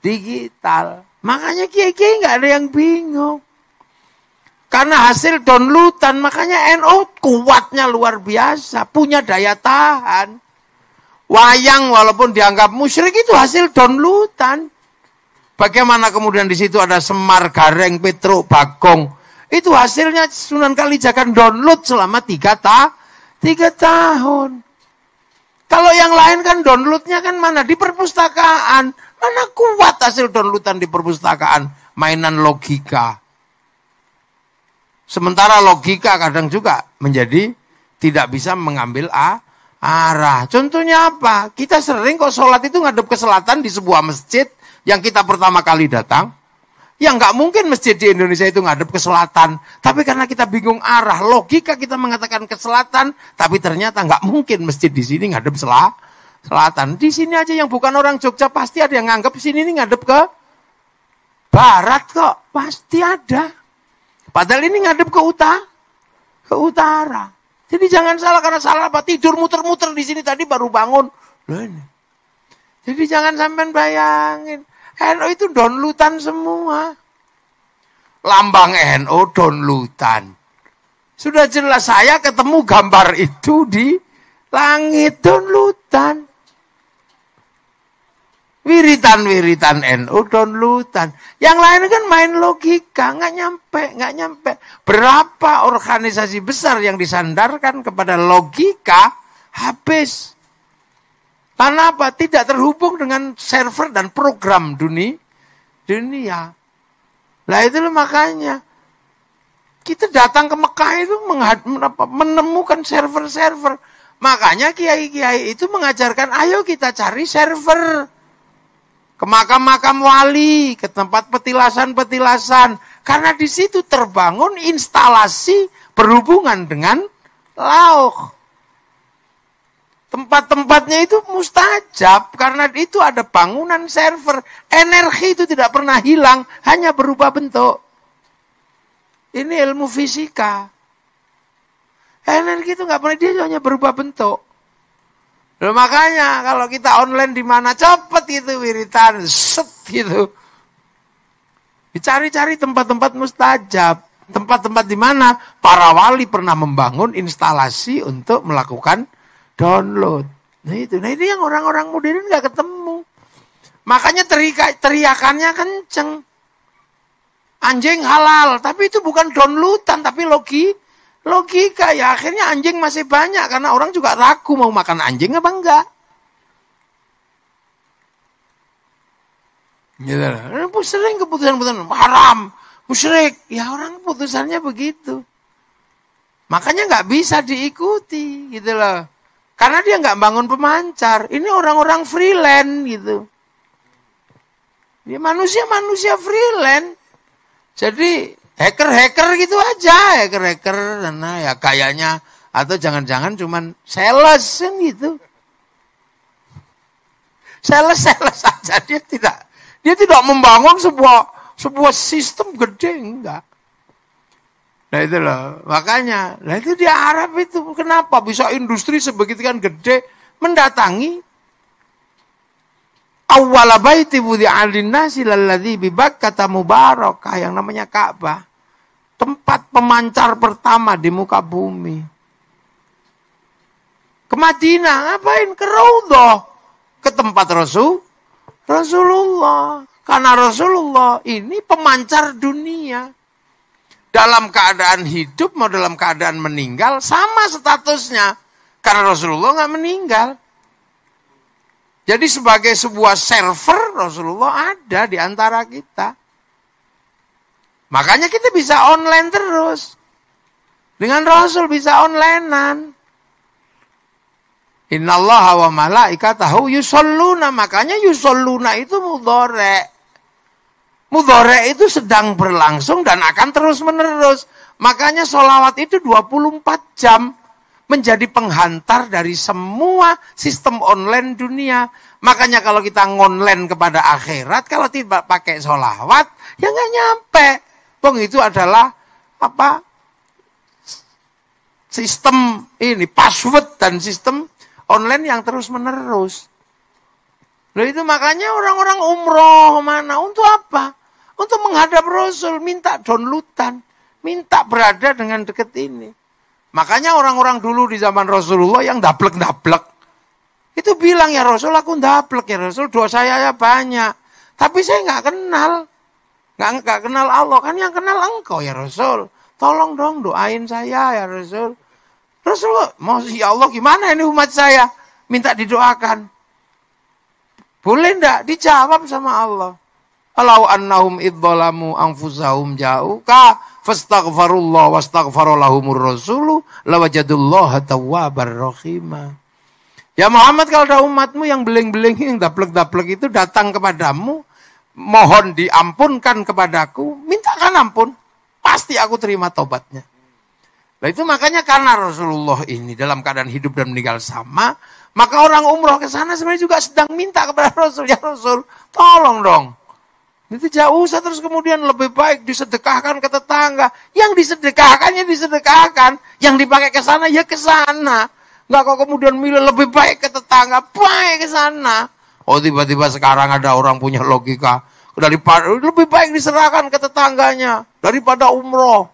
digital. Makanya kiai-kiai nggak ada yang bingung. Karena hasil downloadan makanya NO kuatnya luar biasa, punya daya tahan. Wayang walaupun dianggap musyrik itu hasil downloadan. Bagaimana kemudian di situ ada semar, gareng, petruk, bagong. Itu hasilnya Sunan Kalijaga download selama tiga tahun. Tiga tahun. Kalau yang lain kan downloadnya kan mana? Di perpustakaan. Mana kuat hasil downloadan di perpustakaan. Mainan logika. Sementara logika kadang juga menjadi tidak bisa mengambil A, arah. Contohnya apa? Kita sering kok sholat itu ngadep ke selatan di sebuah masjid yang kita pertama kali datang. Yang nggak mungkin masjid di Indonesia itu ngadep ke selatan. Tapi karena kita bingung arah, logika kita mengatakan ke selatan, tapi ternyata nggak mungkin masjid di sini ngadep sela, selatan. Di sini aja yang bukan orang Jogja pasti ada yang nganggap sini ini ngadep ke barat kok. Pasti ada. Padahal ini ngadep ke utara. Ke utara. Jadi jangan salah karena salah apa tidur muter-muter di sini tadi baru bangun. Jadi jangan sampai bayangin NO itu downloadan semua. Lambang NO downloadan. Sudah jelas saya ketemu gambar itu di langit downloadan. Wiritan-wiritan NU Lutan. Yang lain kan main logika, nggak nyampe, nggak nyampe. Berapa organisasi besar yang disandarkan kepada logika habis. Karena apa? Tidak terhubung dengan server dan program dunia. dunia. Lah itu makanya kita datang ke Mekah itu menemukan server-server. Makanya kiai-kiai itu mengajarkan, ayo kita cari server ke makam-makam wali, ke tempat petilasan-petilasan. Karena di situ terbangun instalasi berhubungan dengan lauk. Tempat-tempatnya itu mustajab karena itu ada bangunan server. Energi itu tidak pernah hilang, hanya berubah bentuk. Ini ilmu fisika. Energi itu nggak pernah dia hanya berubah bentuk. Loh, makanya kalau kita online di mana cepet itu wiritan, set gitu. Dicari-cari tempat-tempat mustajab tempat-tempat di mana para wali pernah membangun instalasi untuk melakukan download. Nah itu, nah ini yang orang-orang modern nggak ketemu. Makanya terika, teriakannya kenceng. Anjing halal, tapi itu bukan downloadan, tapi logi, logika. Ya akhirnya anjing masih banyak, karena orang juga ragu mau makan anjing apa enggak. Gitu. Sering keputusan-keputusan, haram, musyrik. Ya orang keputusannya begitu. Makanya nggak bisa diikuti gitu loh. Karena dia nggak bangun pemancar. Ini orang-orang freelance gitu. Dia ya, manusia-manusia freelance. Jadi hacker-hacker gitu aja, hacker-hacker karena ya kayaknya atau jangan-jangan cuman sales kan, gitu. Sales-sales saja dia tidak dia tidak membangun sebuah sebuah sistem gede enggak. Nah itu loh, makanya. Nah itu di Arab itu kenapa bisa industri sebegitu kan gede mendatangi awal baiti wudi alinasi lalladhi bibak kata mubarakah yang namanya Ka'bah. Tempat pemancar pertama di muka bumi. Ke Madinah, ngapain? Ke Raudah. Ke tempat Rasul. Rasulullah. Karena Rasulullah ini pemancar dunia dalam keadaan hidup mau dalam keadaan meninggal sama statusnya karena Rasulullah nggak meninggal. Jadi sebagai sebuah server Rasulullah ada di antara kita. Makanya kita bisa online terus. Dengan Rasul bisa onlinean. Allah wa malaikatahu yusalluna. Makanya yusalluna itu mudorek. Mudore itu sedang berlangsung dan akan terus menerus. Makanya solawat itu 24 jam menjadi penghantar dari semua sistem online dunia. Makanya kalau kita ngonline kepada akhirat, kalau tidak pakai solawat, ya nggak nyampe. Bong itu adalah apa sistem ini password dan sistem online yang terus menerus. Loh itu makanya orang-orang umroh mana untuk apa? Untuk menghadap Rasul, minta downloadan, minta berada dengan dekat ini. Makanya orang-orang dulu di zaman Rasulullah yang daplek-daplek, itu bilang ya Rasul aku daplek ya Rasul, dosa saya ya banyak. Tapi saya nggak kenal, nggak nggak kenal Allah kan yang kenal engkau ya Rasul. Tolong dong doain saya ya Rasul. Rasul mau ya Allah gimana ini umat saya minta didoakan. Boleh ndak dijawab sama Allah. Kalau annahum idzalamu anfusahum ja'uka fastaghfirullah wastaghfarolahumur rasulu lawajadullaha tawwabar rahima. Ya Muhammad kalau ada umatmu yang beling-beling yang daplek-daplek itu datang kepadamu, mohon diampunkan kepadaku, mintakan ampun, pasti aku terima tobatnya. Nah itu makanya karena Rasulullah ini dalam keadaan hidup dan meninggal sama, maka orang umroh ke sana sebenarnya juga sedang minta kepada Rasul, ya Rasul, tolong dong, itu jauh, usah terus kemudian lebih baik disedekahkan ke tetangga. Yang disedekahkannya disedekahkan, yang dipakai ke sana ya ke sana. Enggak kok kemudian milih lebih baik ke tetangga, baik ke sana. Oh tiba-tiba sekarang ada orang punya logika daripada lebih baik diserahkan ke tetangganya daripada umroh.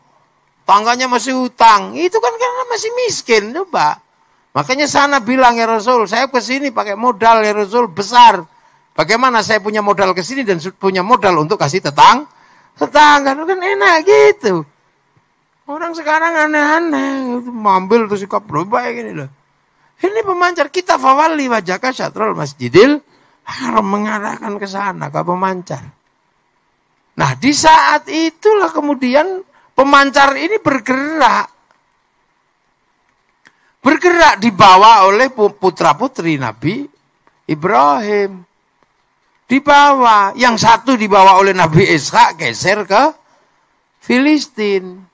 Tangganya masih utang, itu kan karena masih miskin, coba. Makanya sana bilang ya Rasul, saya kesini pakai modal ya Rasul besar Bagaimana saya punya modal ke sini dan punya modal untuk kasih tetang? Tetangga kan enak gitu. Orang sekarang aneh-aneh, mambil tuh sikap berubah gini loh. Ini pemancar kita fawali wajah kasyatrol masjidil haram mengarahkan ke sana ke pemancar. Nah di saat itulah kemudian pemancar ini bergerak. Bergerak dibawa oleh putra putri Nabi Ibrahim dibawa. Yang satu dibawa oleh Nabi Ishak geser ke Filistin.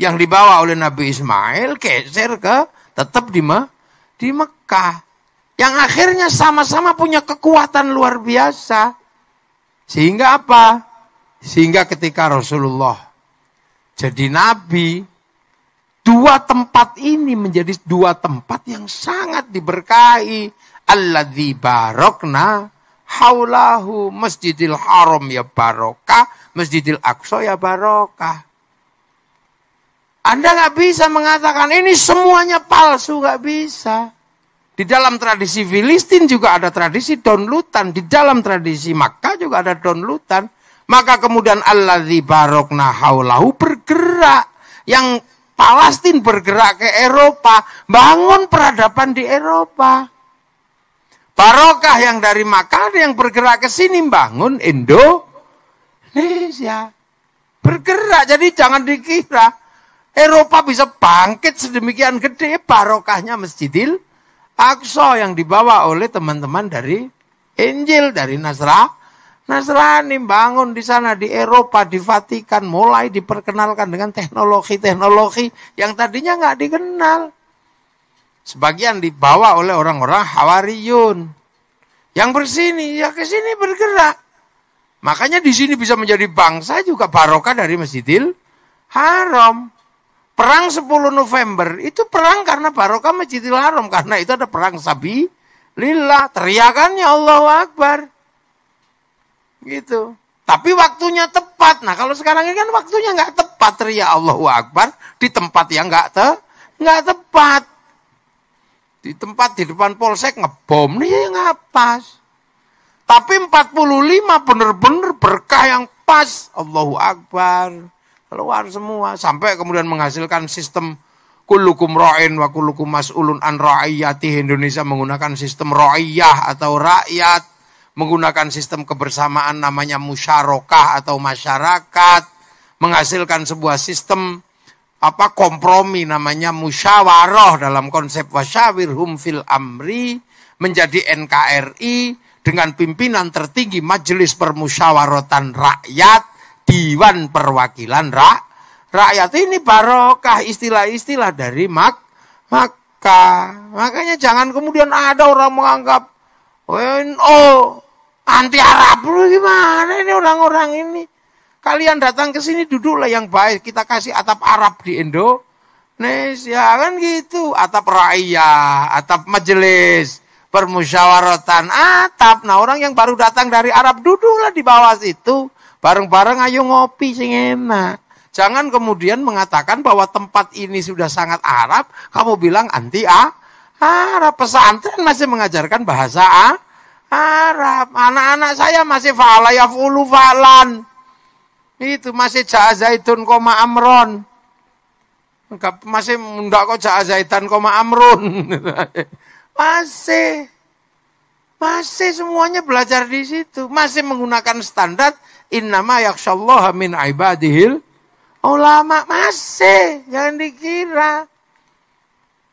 Yang dibawa oleh Nabi Ismail geser ke tetap di, Me di Mekah. Yang akhirnya sama-sama punya kekuatan luar biasa. Sehingga apa? Sehingga ketika Rasulullah jadi nabi, dua tempat ini menjadi dua tempat yang sangat diberkahi. Allah di barokna haulahu masjidil haram ya barokah, masjidil aqsa ya barokah. Anda nggak bisa mengatakan ini semuanya palsu, nggak bisa. Di dalam tradisi Filistin juga ada tradisi donlutan, di dalam tradisi Makkah juga ada donlutan. Maka kemudian Allah di barokna haulahu bergerak. Yang Palestina bergerak ke Eropa, bangun peradaban di Eropa. Barokah yang dari Makar yang bergerak ke sini bangun Indonesia. Bergerak, jadi jangan dikira Eropa bisa bangkit sedemikian gede barokahnya Masjidil Aqsa yang dibawa oleh teman-teman dari Injil dari Nasrani. Nasrani bangun di sana di Eropa di Vatikan mulai diperkenalkan dengan teknologi-teknologi yang tadinya nggak dikenal. Sebagian dibawa oleh orang-orang Hawariyun. Yang bersini, ya ke sini bergerak. Makanya di sini bisa menjadi bangsa juga barokah dari Masjidil Haram. Perang 10 November itu perang karena barokah Masjidil Haram karena itu ada perang Sabi Lillah, teriakannya Allah Akbar. Gitu. Tapi waktunya tepat. Nah kalau sekarang ini kan waktunya nggak tepat teriak Allah Akbar di tempat yang nggak te nggak tepat. Di tempat di depan polsek ngebom nih ngapas. Tapi 45 bener-bener berkah yang pas. Allahu Akbar. Keluar semua. Sampai kemudian menghasilkan sistem kulukum ra'in wa kulukum mas'ulun an ra'iyati Indonesia menggunakan sistem ra'iyah atau rakyat. Menggunakan sistem kebersamaan namanya musyarakah atau masyarakat. Menghasilkan sebuah sistem apa kompromi namanya musyawarah dalam konsep wasyawir humfil amri menjadi NKRI dengan pimpinan tertinggi Majelis Permusyawaratan Rakyat Dewan Perwakilan Rakyat ini barokah istilah-istilah dari mak maka makanya jangan kemudian ada orang menganggap oh anti Arab gimana ini orang-orang ini Kalian datang ke sini duduklah yang baik. Kita kasih atap Arab di Indonesia kan gitu. Atap raya, atap majelis, permusyawaratan, atap. Nah orang yang baru datang dari Arab duduklah di bawah situ. Bareng-bareng ayo ngopi sing enak. Jangan kemudian mengatakan bahwa tempat ini sudah sangat Arab, kamu bilang anti A. Arab pesantren masih mengajarkan bahasa A. Arab. Anak-anak saya masih fa'ala fa'lan. Itu masih ja'a zaitun koma amron. masih mundak kok ja'a zaitan koma amron masih. Masih semuanya belajar di situ. Masih menggunakan standar innama yaksallah min aibadihil ulama. Masih, jangan dikira.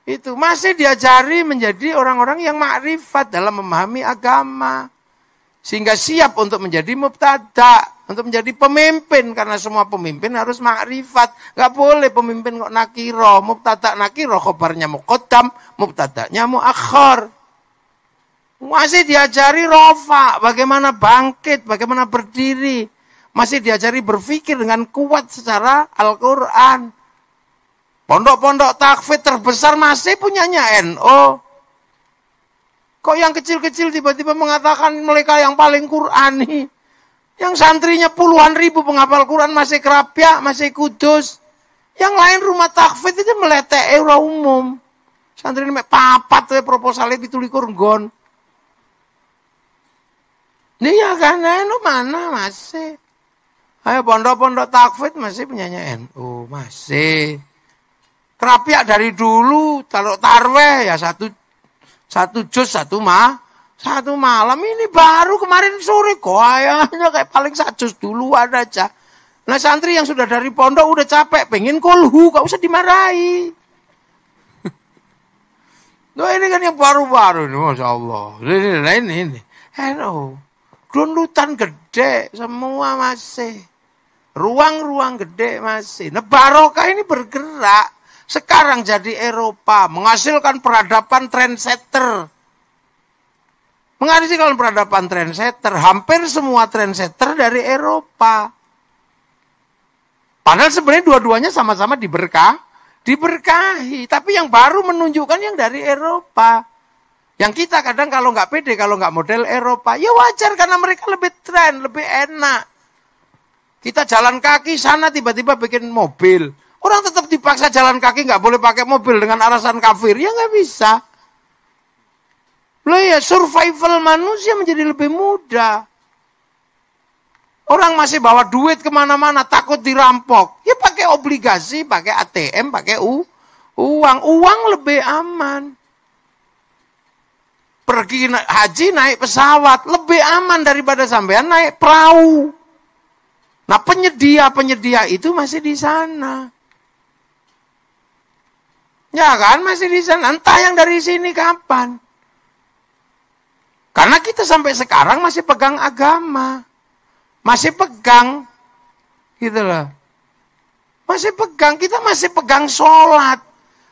Itu masih diajari menjadi orang-orang yang makrifat dalam memahami agama. Sehingga siap untuk menjadi mubtada untuk menjadi pemimpin karena semua pemimpin harus makrifat. nggak boleh pemimpin kok nakiro, mubtada nakiro, khobarnya mukotam, mubtadanya muakhor. Masih diajari rofa, bagaimana bangkit, bagaimana berdiri. Masih diajari berpikir dengan kuat secara Al-Quran. Pondok-pondok takfit terbesar masih punyanya NO. Kok yang kecil-kecil tiba-tiba mengatakan mereka yang paling Qurani? Yang santrinya puluhan ribu penghafal Quran masih kerapia, masih kudus. Yang lain rumah takfid itu meletek era umum. Santri ini papat tuh proposalnya e pitulikur gon. Ini ya kan, eh, NU mana masih? Ayo pondok-pondok takfid masih penyanyi NU, oh, masih. Kerapiak dari dulu, kalau tarweh ya satu satu juz satu mah satu malam ini baru kemarin sore goyangnya kayak paling sajus duluan aja. Nah santri yang sudah dari pondok udah capek, pengen kolhu, gak usah dimarahi. Nah ini kan yang baru-baru ini, Masya Allah. Ini, ini, ini. Hello. Gelundutan gede, semua masih. Ruang-ruang gede masih. Nah barokah ini bergerak. Sekarang jadi Eropa, menghasilkan peradaban trendsetter Mengadisi kalau peradaban trendsetter. Hampir semua trendsetter dari Eropa. Padahal sebenarnya dua-duanya sama-sama diberkah, diberkahi. Tapi yang baru menunjukkan yang dari Eropa. Yang kita kadang kalau nggak pede, kalau nggak model Eropa, ya wajar karena mereka lebih tren, lebih enak. Kita jalan kaki sana tiba-tiba bikin mobil. Orang tetap dipaksa jalan kaki nggak boleh pakai mobil dengan alasan kafir. Ya nggak bisa. Loh ya survival manusia menjadi lebih mudah. Orang masih bawa duit kemana-mana, takut dirampok. Ya pakai obligasi, pakai ATM, pakai u uang. Uang lebih aman. Pergi na haji naik pesawat, lebih aman daripada sampean naik perahu. Nah penyedia-penyedia itu masih di sana. Ya kan, masih di sana. Entah yang dari sini kapan. Karena kita sampai sekarang masih pegang agama. Masih pegang. Gitu loh. Masih pegang, kita masih pegang sholat.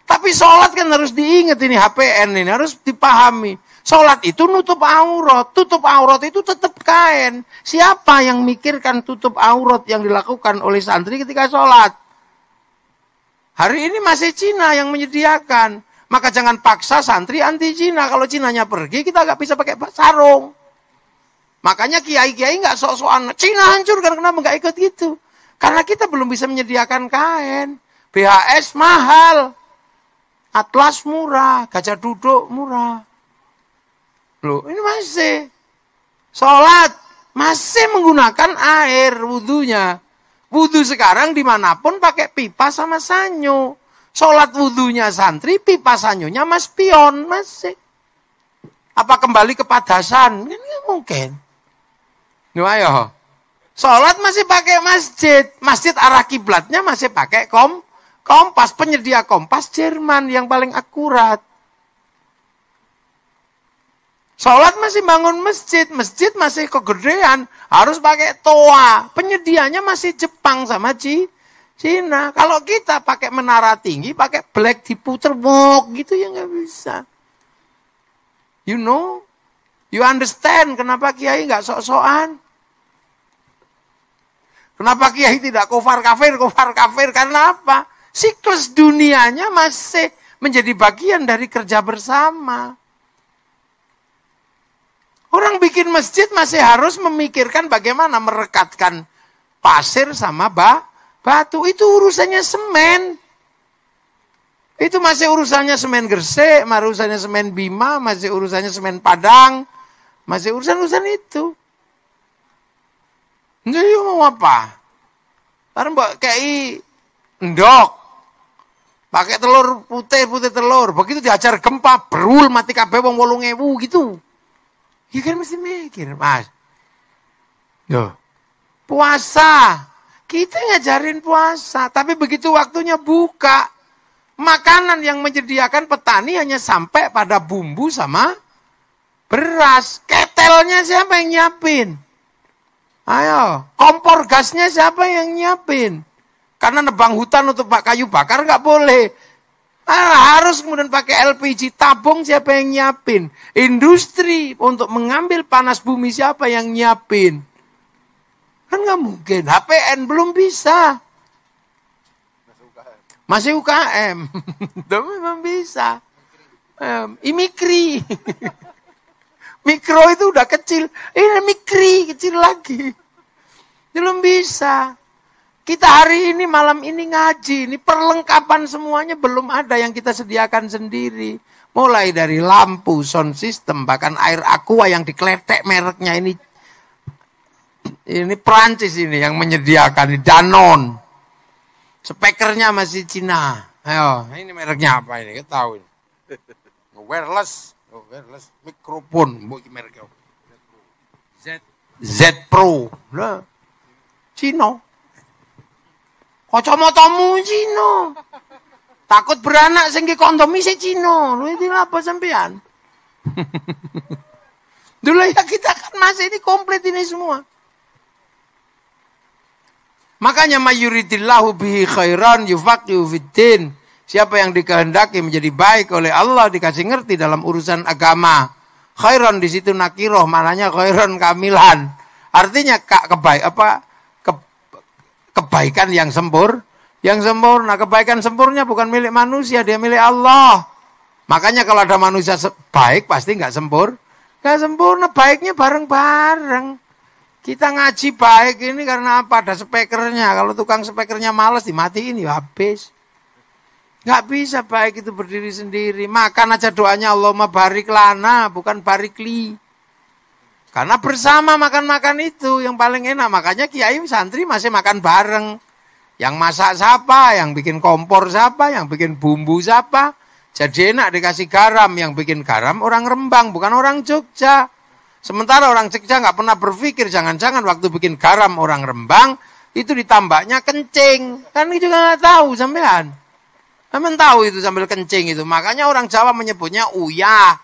Tapi sholat kan harus diingat ini HPN ini, harus dipahami. Sholat itu nutup aurat, tutup aurat itu tetap kain. Siapa yang mikirkan tutup aurat yang dilakukan oleh santri ketika sholat? Hari ini masih Cina yang menyediakan. Maka jangan paksa santri anti Cina. Kalau Cinanya pergi, kita nggak bisa pakai sarung. Makanya kiai-kiai nggak sok-sokan. Cina hancur karena kenapa nggak ikut gitu? Karena kita belum bisa menyediakan kain. BHS mahal. Atlas murah. Gajah duduk murah. Loh, ini masih. Sholat masih menggunakan air wudhunya. Wudhu sekarang dimanapun pakai pipa sama sanyo. Sholat wudhunya santri, pipa sanyunya mas pion, mas Apa kembali kepadasan? Kan mungkin. Nuh ayo. Sholat masih pakai masjid. Masjid arah kiblatnya masih pakai kom kompas. Penyedia kompas Jerman yang paling akurat. Sholat masih bangun masjid, masjid masih kegedean, harus pakai toa. Penyedianya masih Jepang sama Ci Cina. Kalau kita pakai menara tinggi, pakai black diputer, mok gitu ya nggak bisa. You know, you understand kenapa kiai nggak sok-sokan. Kenapa kiai tidak kofar kafir, kofar kafir, karena apa? Siklus dunianya masih menjadi bagian dari kerja bersama. Orang bikin masjid masih harus memikirkan bagaimana merekatkan pasir sama bah Batu itu urusannya semen. Itu masih urusannya semen gersik, masih urusannya semen Bima, masih urusannya semen Padang, masih urusan-urusan itu. Jadi iya, mau apa? Karena mbak KI endok, pakai telur putih, putih telur. Begitu diajar gempa, berul mati kabel wong wolong ewu gitu. Ya kan mesti mikir, Mas. Puasa. puasa kita ngajarin puasa, tapi begitu waktunya buka, makanan yang menyediakan petani hanya sampai pada bumbu sama beras. Ketelnya siapa yang nyiapin? Ayo, kompor gasnya siapa yang nyiapin? Karena nebang hutan untuk pak kayu bakar nggak boleh. Ah, harus kemudian pakai LPG tabung siapa yang nyiapin? Industri untuk mengambil panas bumi siapa yang nyiapin? Kan nggak mungkin. HPN belum bisa. Masih UKM. Tapi memang bisa. Um, imikri. Mikro itu udah kecil. Ini mikri, kecil lagi. Belum bisa. Kita hari ini, malam ini ngaji. Ini perlengkapan semuanya belum ada yang kita sediakan sendiri. Mulai dari lampu, sound system, bahkan air aqua yang dikletek mereknya ini ini Prancis ini yang menyediakan Danon, Spekernya masih Cina. Ayo, ini mereknya apa ini? Kita tahu ini. Wireless, oh, wireless mikrofon, bu mereknya. Z Z Pro. Lah. Cina. Kacamatamu Cina. Takut beranak sing ki kondomi sik Cina. Lo ini apa sampean? Dulu ya kita kan masih ini komplit ini semua. Makanya mayuridillahu bihi khairan yufaqihu fiddin. Siapa yang dikehendaki menjadi baik oleh Allah dikasih ngerti dalam urusan agama. Khairan di situ nakiroh, mananya khairan kamilan. Artinya kak kebaik apa ke, kebaikan yang sempur, yang sempurna. Kebaikan sempurna bukan milik manusia, dia milik Allah. Makanya kalau ada manusia baik pasti nggak sempur, nggak sempurna. Baiknya bareng-bareng. Kita ngaji baik ini karena apa? Ada speakernya. Kalau tukang speakernya males dimatiin ya habis. Gak bisa baik itu berdiri sendiri. Makan aja doanya Allahumma barik lana, bukan barik li. Karena bersama makan-makan itu yang paling enak. Makanya kiai santri masih makan bareng. Yang masak siapa, yang bikin kompor siapa, yang bikin bumbu siapa. Jadi enak dikasih garam, yang bikin garam orang Rembang, bukan orang Jogja. Sementara orang Jogja nggak pernah berpikir, jangan-jangan waktu bikin garam orang Rembang, itu ditambahnya kencing. Kan itu juga nggak tahu sampean. Sampean tahu itu sambil kencing itu. Makanya orang Jawa menyebutnya uyah.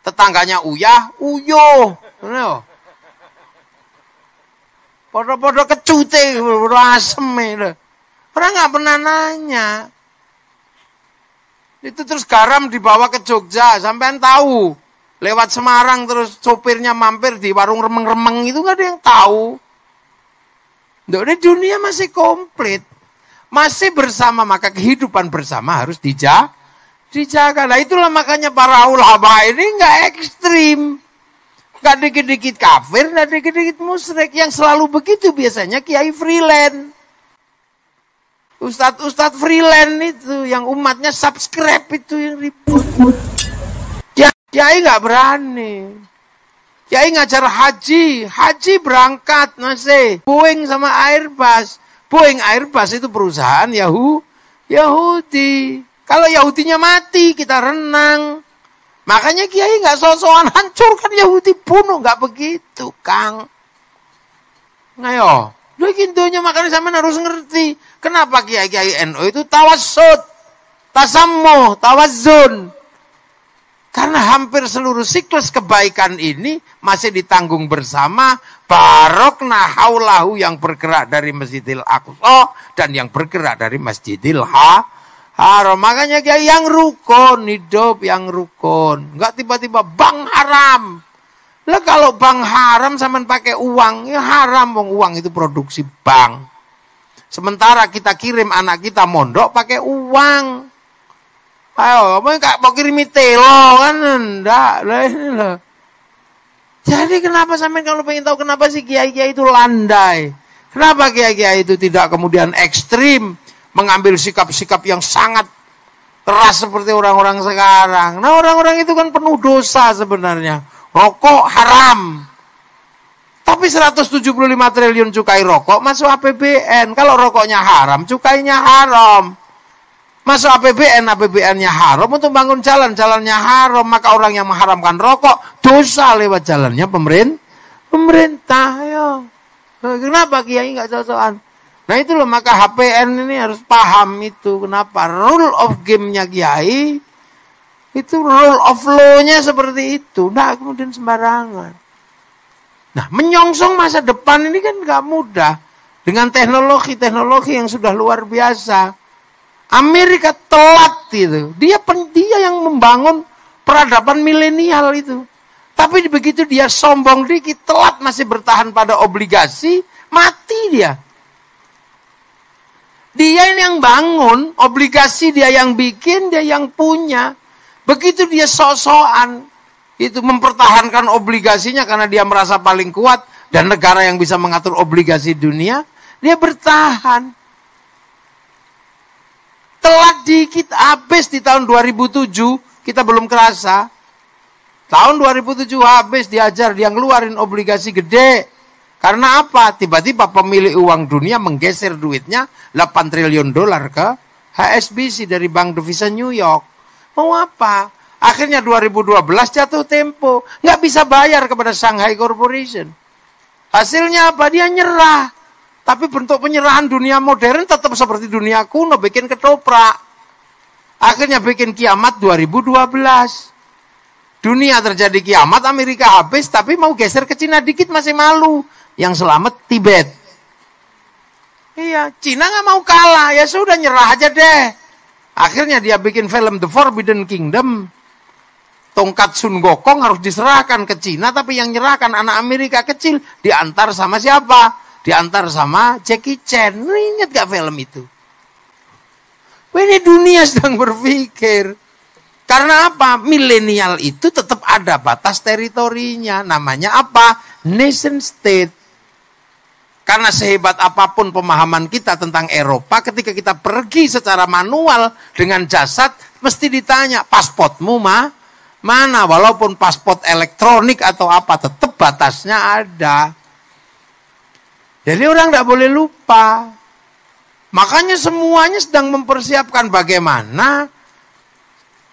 Tetangganya uyah, uyo. Podo-podo kecute, podo asem. Itu. Orang nggak pernah nanya. Itu terus garam dibawa ke Jogja, sampean tahu. Lewat Semarang terus sopirnya mampir di warung remeng-remeng itu gak ada yang tahu. Dari dunia masih komplit. Masih bersama, maka kehidupan bersama harus dijaga. dijaga. Nah itulah makanya para ulama ini nggak ekstrim. Gak dikit-dikit kafir, gak dikit-dikit musrik. Yang selalu begitu biasanya kiai freelance. Ustadz-ustadz freelance itu yang umatnya subscribe itu yang ribut. Kiai nggak berani. Kiai ngajar haji, haji berangkat nase, Boeing sama Airbus. Boeing Airbus itu perusahaan Yahu, Yahudi. Kalau Yahudinya mati, kita renang. Makanya Kiai nggak sosokan hancurkan Yahudi bunuh, nggak begitu, Kang. Ngayo, lu kintunya makanya sama harus ngerti. Kenapa Kiai Kiai NU NO itu tawasud, tasamuh, tawazun. Karena hampir seluruh siklus kebaikan ini masih ditanggung bersama barokna haulahu yang bergerak dari Masjidil Aqsa dan yang bergerak dari Masjidil ha Haram. Makanya dia yang rukun hidup yang rukun. Enggak tiba-tiba bang haram. Lah kalau bang haram sama pakai uang, ya haram bang uang itu produksi bank. Sementara kita kirim anak kita mondok pakai uang. Ayo, apa kak mau kirimi telo kan enggak lah ini loh. Jadi kenapa sampai kalau pengen tahu kenapa sih kiai-kiai itu landai? Kenapa kiai-kiai itu tidak kemudian ekstrim mengambil sikap-sikap yang sangat keras seperti orang-orang sekarang? Nah orang-orang itu kan penuh dosa sebenarnya. Rokok haram. Tapi 175 triliun cukai rokok masuk APBN. Kalau rokoknya haram, cukainya haram. Masuk APBN, APBN-nya haram untuk bangun jalan, jalannya haram, maka orang yang mengharamkan rokok dosa lewat jalannya pemerintah. Pemerintah, ya. Eh, kenapa Kiai nggak cocokan? Nah itu loh maka HPN ini harus paham itu kenapa rule of game-nya Kiai itu rule of law-nya seperti itu. Nah kemudian sembarangan. Nah menyongsong masa depan ini kan nggak mudah dengan teknologi-teknologi yang sudah luar biasa. Amerika telat itu. Dia dia yang membangun peradaban milenial itu. Tapi begitu dia sombong dikit, telat masih bertahan pada obligasi, mati dia. Dia ini yang bangun, obligasi dia yang bikin, dia yang punya. Begitu dia sosokan, itu mempertahankan obligasinya karena dia merasa paling kuat dan negara yang bisa mengatur obligasi dunia, dia bertahan telat dikit habis di tahun 2007 kita belum kerasa tahun 2007 habis diajar dia ngeluarin obligasi gede karena apa tiba-tiba pemilik uang dunia menggeser duitnya 8 triliun dolar ke HSBC dari Bank Devisa New York mau apa akhirnya 2012 jatuh tempo nggak bisa bayar kepada Shanghai Corporation hasilnya apa dia nyerah tapi bentuk penyerahan dunia modern tetap seperti dunia kuno, bikin ketoprak. Akhirnya bikin kiamat 2012. Dunia terjadi kiamat, Amerika habis, tapi mau geser ke Cina dikit masih malu. Yang selamat Tibet. Iya, Cina nggak mau kalah, ya sudah nyerah aja deh. Akhirnya dia bikin film The Forbidden Kingdom. Tongkat Sun Gokong harus diserahkan ke Cina, tapi yang nyerahkan anak Amerika kecil diantar sama siapa? diantar sama Jackie Chan. Lu ingat gak film itu? Ini dunia sedang berpikir. Karena apa? Milenial itu tetap ada batas teritorinya. Namanya apa? Nation state. Karena sehebat apapun pemahaman kita tentang Eropa, ketika kita pergi secara manual dengan jasad, mesti ditanya, paspotmu mah mana? Walaupun pasport elektronik atau apa, tetap batasnya ada. Jadi orang tidak boleh lupa. Makanya semuanya sedang mempersiapkan bagaimana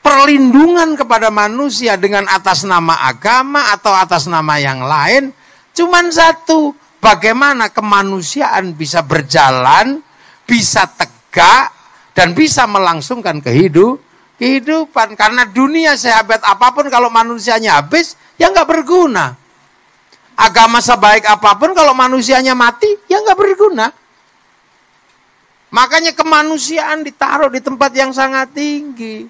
perlindungan kepada manusia dengan atas nama agama atau atas nama yang lain. Cuman satu, bagaimana kemanusiaan bisa berjalan, bisa tegak, dan bisa melangsungkan kehidup, kehidupan. Karena dunia sehebat apapun kalau manusianya habis, ya nggak berguna agama sebaik apapun kalau manusianya mati ya nggak berguna. Makanya kemanusiaan ditaruh di tempat yang sangat tinggi.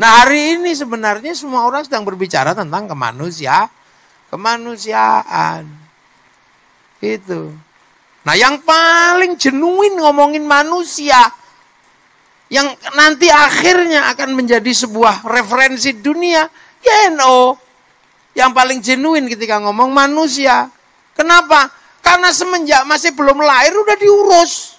Nah hari ini sebenarnya semua orang sedang berbicara tentang kemanusia, kemanusiaan. Itu. Nah yang paling jenuin ngomongin manusia, yang nanti akhirnya akan menjadi sebuah referensi dunia, ya NO. Oh yang paling jenuin ketika ngomong manusia. Kenapa? Karena semenjak masih belum lahir udah diurus.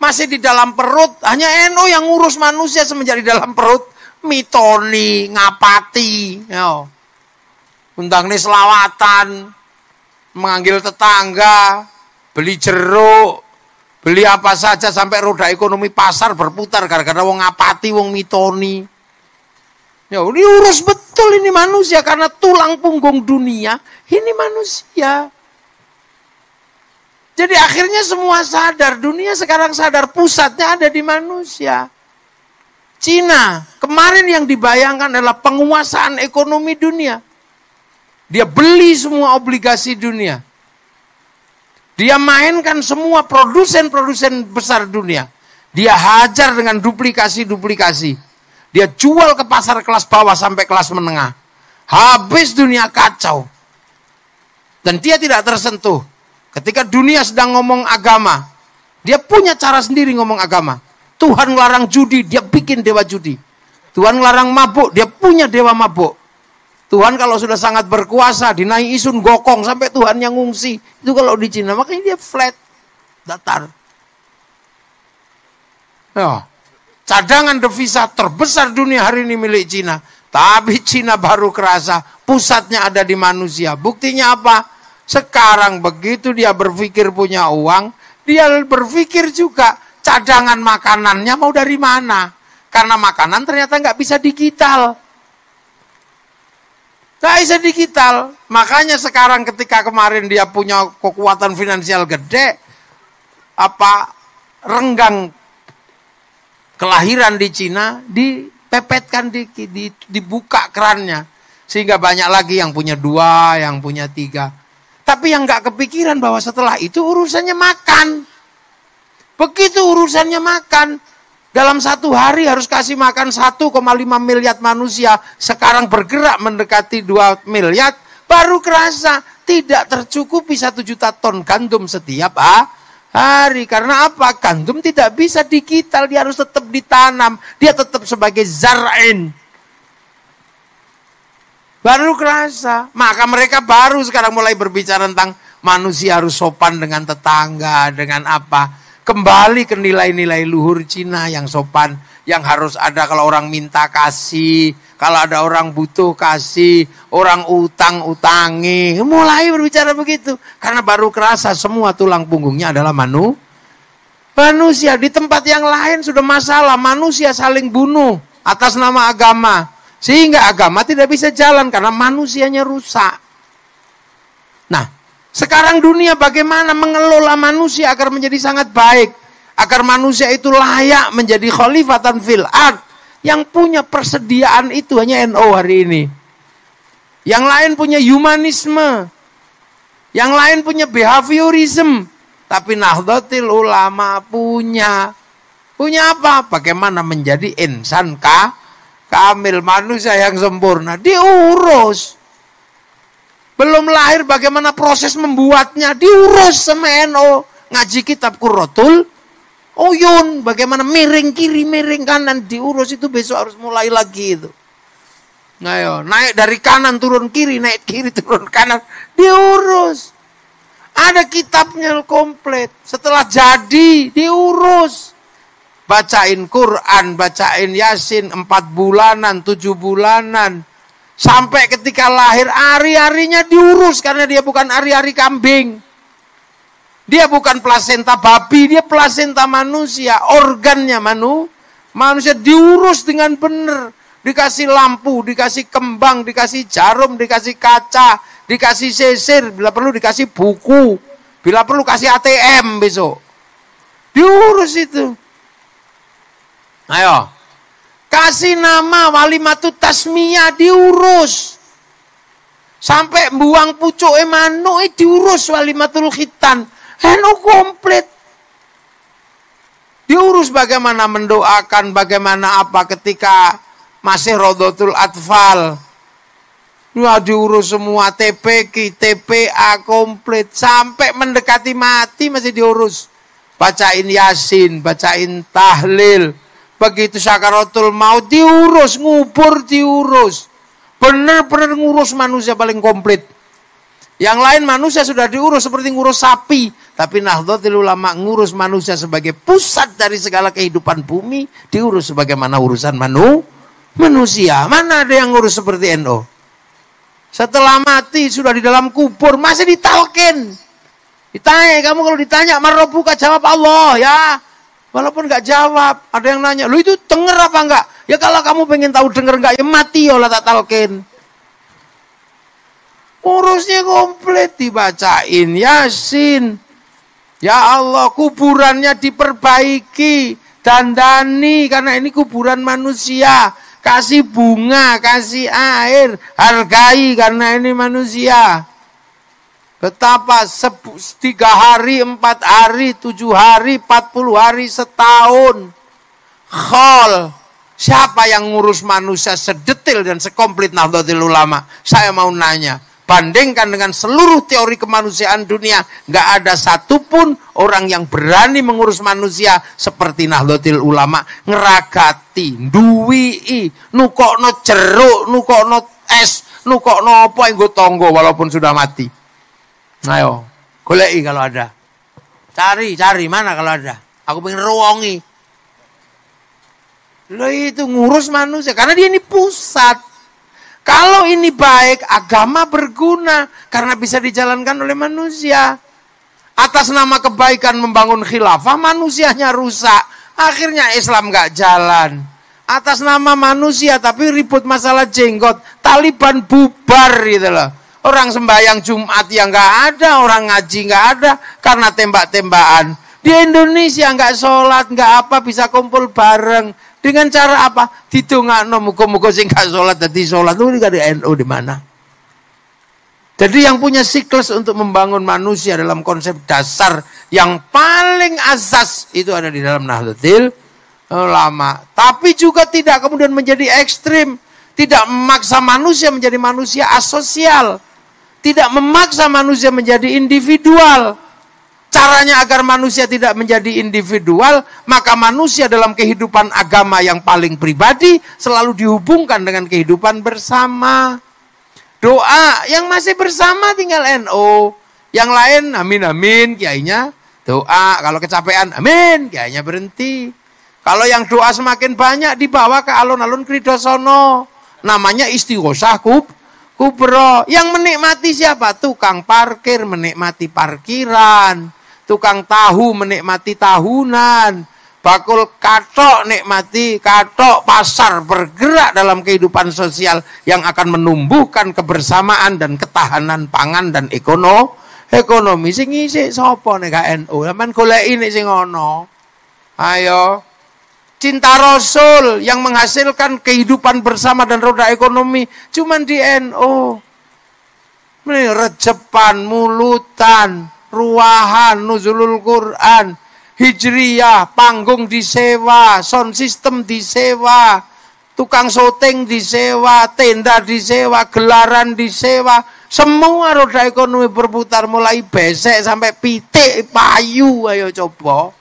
Masih di dalam perut, hanya NO yang ngurus manusia semenjak di dalam perut. Mitoni, ngapati, yo. Ya. Undang nih selawatan, menganggil tetangga, beli jeruk, beli apa saja sampai roda ekonomi pasar berputar gara-gara wong ngapati, wong mitoni. Ya, urus betul ini manusia karena tulang punggung dunia ini manusia. Jadi akhirnya semua sadar, dunia sekarang sadar pusatnya ada di manusia. Cina, kemarin yang dibayangkan adalah penguasaan ekonomi dunia. Dia beli semua obligasi dunia. Dia mainkan semua produsen-produsen besar dunia. Dia hajar dengan duplikasi-duplikasi dia jual ke pasar kelas bawah sampai kelas menengah. Habis dunia kacau. Dan dia tidak tersentuh. Ketika dunia sedang ngomong agama, dia punya cara sendiri ngomong agama. Tuhan larang judi, dia bikin dewa judi. Tuhan larang mabuk, dia punya dewa mabuk. Tuhan kalau sudah sangat berkuasa, dinai isun gokong sampai Tuhan yang ngungsi. Itu kalau di Cina, makanya dia flat, datar. Ya, Cadangan devisa terbesar dunia hari ini milik Cina. Tapi Cina baru kerasa pusatnya ada di manusia. Buktinya apa? Sekarang begitu dia berpikir punya uang, dia berpikir juga cadangan makanannya mau dari mana. Karena makanan ternyata nggak bisa digital. Nggak bisa digital. Makanya sekarang ketika kemarin dia punya kekuatan finansial gede, apa renggang kelahiran di Cina dipepetkan di, di dibuka kerannya sehingga banyak lagi yang punya dua, yang punya tiga. Tapi yang nggak kepikiran bahwa setelah itu urusannya makan. Begitu urusannya makan, dalam satu hari harus kasih makan 1,5 miliar manusia. Sekarang bergerak mendekati 2 miliar. Baru kerasa tidak tercukupi satu juta ton gandum setiap ah, hari. Karena apa? Gandum tidak bisa digital, dia harus tetap ditanam. Dia tetap sebagai zar'in. Baru kerasa. Maka mereka baru sekarang mulai berbicara tentang manusia harus sopan dengan tetangga, dengan apa. Kembali ke nilai-nilai luhur Cina yang sopan yang harus ada kalau orang minta kasih, kalau ada orang butuh kasih, orang utang utangi, mulai berbicara begitu karena baru kerasa semua tulang punggungnya adalah manu manusia di tempat yang lain sudah masalah manusia saling bunuh atas nama agama sehingga agama tidak bisa jalan karena manusianya rusak. Nah, sekarang dunia bagaimana mengelola manusia agar menjadi sangat baik? agar manusia itu layak menjadi khalifatan fil ard yang punya persediaan itu hanya NO hari ini. Yang lain punya humanisme. Yang lain punya behaviorism. Tapi Nahdlatul Ulama punya. Punya apa? Bagaimana menjadi insan ka? Kamil manusia yang sempurna. Diurus. Belum lahir bagaimana proses membuatnya. Diurus sama NO. Ngaji kitab Kurotul Oyun, bagaimana miring kiri, miring kanan diurus itu besok harus mulai lagi itu. Nah, yo, naik dari kanan turun kiri, naik kiri turun kanan, diurus. Ada kitabnya komplit. Setelah jadi, diurus. Bacain Quran, bacain Yasin, empat bulanan, tujuh bulanan. Sampai ketika lahir, hari-harinya diurus karena dia bukan hari-hari kambing. Dia bukan plasenta babi, dia plasenta manusia, organnya manu, manusia diurus dengan benar. Dikasih lampu, dikasih kembang, dikasih jarum, dikasih kaca, dikasih sesir, bila perlu dikasih buku, bila perlu kasih ATM besok. Diurus itu. Ayo. Kasih nama walimatu tasmiyah diurus. Sampai buang pucuk emanuk eh, diurus matul khitan NU komplit. Diurus bagaimana mendoakan, bagaimana apa ketika masih rodotul atfal. Ya diurus semua TPK, TPA komplit sampai mendekati mati masih diurus. Bacain Yasin, bacain tahlil. Begitu sakaratul maut diurus, ngubur diurus. Benar-benar ngurus manusia paling komplit. Yang lain manusia sudah diurus seperti ngurus sapi. Tapi Nahdlatul Ulama ngurus manusia sebagai pusat dari segala kehidupan bumi. Diurus sebagaimana urusan manu, manusia. Mana ada yang ngurus seperti NO? Setelah mati sudah di dalam kubur masih ditalkin. Ditanya, kamu kalau ditanya marobuka jawab Allah ya. Walaupun nggak jawab, ada yang nanya, lu itu denger apa enggak? Ya kalau kamu pengen tahu denger enggak, ya mati ya Allah tak talkin urusnya komplit dibacain Yasin. Ya Allah, kuburannya diperbaiki, dandani karena ini kuburan manusia. Kasih bunga, kasih air, hargai karena ini manusia. Betapa tiga hari, empat hari, tujuh hari, empat puluh hari setahun. Khol, Siapa yang ngurus manusia sedetil dan sekomplit Nahdlatul Ulama? Saya mau nanya. Bandingkan dengan seluruh teori kemanusiaan dunia, nggak ada satupun orang yang berani mengurus manusia seperti Nahdlatul Ulama ngeragati, duwii, nukokno jeruk, nukokno es, nukokno apa yang tonggo walaupun sudah mati. Ayo, nah, goleki kalau ada. Cari, cari mana kalau ada. Aku pengen ruangi. Lo itu ngurus manusia karena dia ini pusat. Kalau ini baik, agama berguna karena bisa dijalankan oleh manusia. Atas nama kebaikan membangun khilafah, manusianya rusak. Akhirnya Islam gak jalan. Atas nama manusia tapi ribut masalah jenggot. Taliban bubar gitu loh. Orang sembahyang Jumat yang gak ada, orang ngaji gak ada karena tembak-tembakan. Di Indonesia gak sholat, gak apa bisa kumpul bareng dengan cara apa? Didongakno muga-muga sing gak salat dadi salat kuwi karo NU di mana? Jadi yang punya siklus untuk membangun manusia dalam konsep dasar yang paling asas itu ada di dalam Nahdlatul Ulama. Tapi juga tidak kemudian menjadi ekstrim. Tidak memaksa manusia menjadi manusia asosial. Tidak memaksa manusia menjadi individual caranya agar manusia tidak menjadi individual, maka manusia dalam kehidupan agama yang paling pribadi selalu dihubungkan dengan kehidupan bersama. Doa yang masih bersama tinggal NO, yang lain amin amin kiainya doa, kalau kecapean amin kiainya berhenti. Kalau yang doa semakin banyak dibawa ke alun-alun Kridosono, namanya istighosah kub kubro. Yang menikmati siapa? Tukang parkir menikmati parkiran. Tukang tahu menikmati tahunan. Bakul katok nikmati, katok pasar bergerak dalam kehidupan sosial yang akan menumbuhkan kebersamaan dan ketahanan pangan dan ekonomi. Ekonomi sing ngisi sapa nek KNU? Sampeyan goleki ini sing ono Ayo. Cinta Rasul yang menghasilkan kehidupan bersama dan roda ekonomi cuman di NU. NO. Ini rejepan, mulutan, ruahan, nuzulul Quran, hijriyah, panggung disewa, sound system disewa, tukang syuting disewa, tenda disewa, gelaran disewa, semua roda ekonomi berputar mulai besek sampai pitik payu ayo coba.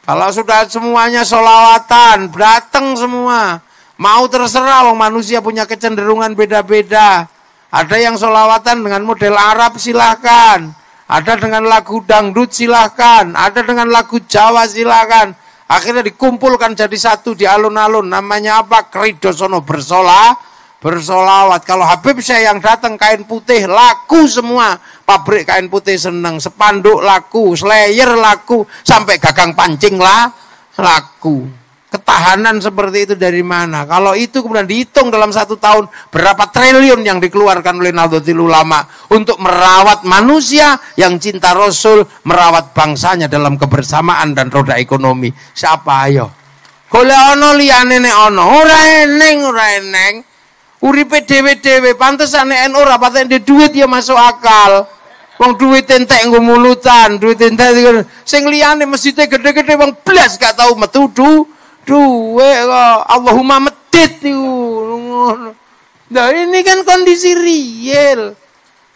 Kalau sudah semuanya solawatan, berateng semua. Mau terserah, wong manusia punya kecenderungan beda-beda. Ada yang solawatan dengan model Arab silahkan ada dengan lagu dangdut silahkan, ada dengan lagu Jawa silahkan. Akhirnya dikumpulkan jadi satu di alun-alun, namanya apa? Kridosono bersola, bersolawat. Kalau Habib saya yang datang kain putih laku semua, pabrik kain putih seneng, sepanduk laku, slayer laku, sampai gagang pancing lah laku ketahanan seperti itu dari mana? Kalau itu kemudian dihitung dalam satu tahun berapa triliun yang dikeluarkan oleh Nahdlatul Ulama untuk merawat manusia yang cinta Rasul, merawat bangsanya dalam kebersamaan dan roda ekonomi. Siapa ayo? Kole ono liyane nek ono, ora eneng, ora eneng. Uripe dhewe-dhewe pantesane en ora paten duit ya masuk akal. Wong duit entek nggo mulutan, duit entek sing liyane mesjide gede-gede wong blas gak tau metu duwe kok Allahumma medit nah ini kan kondisi real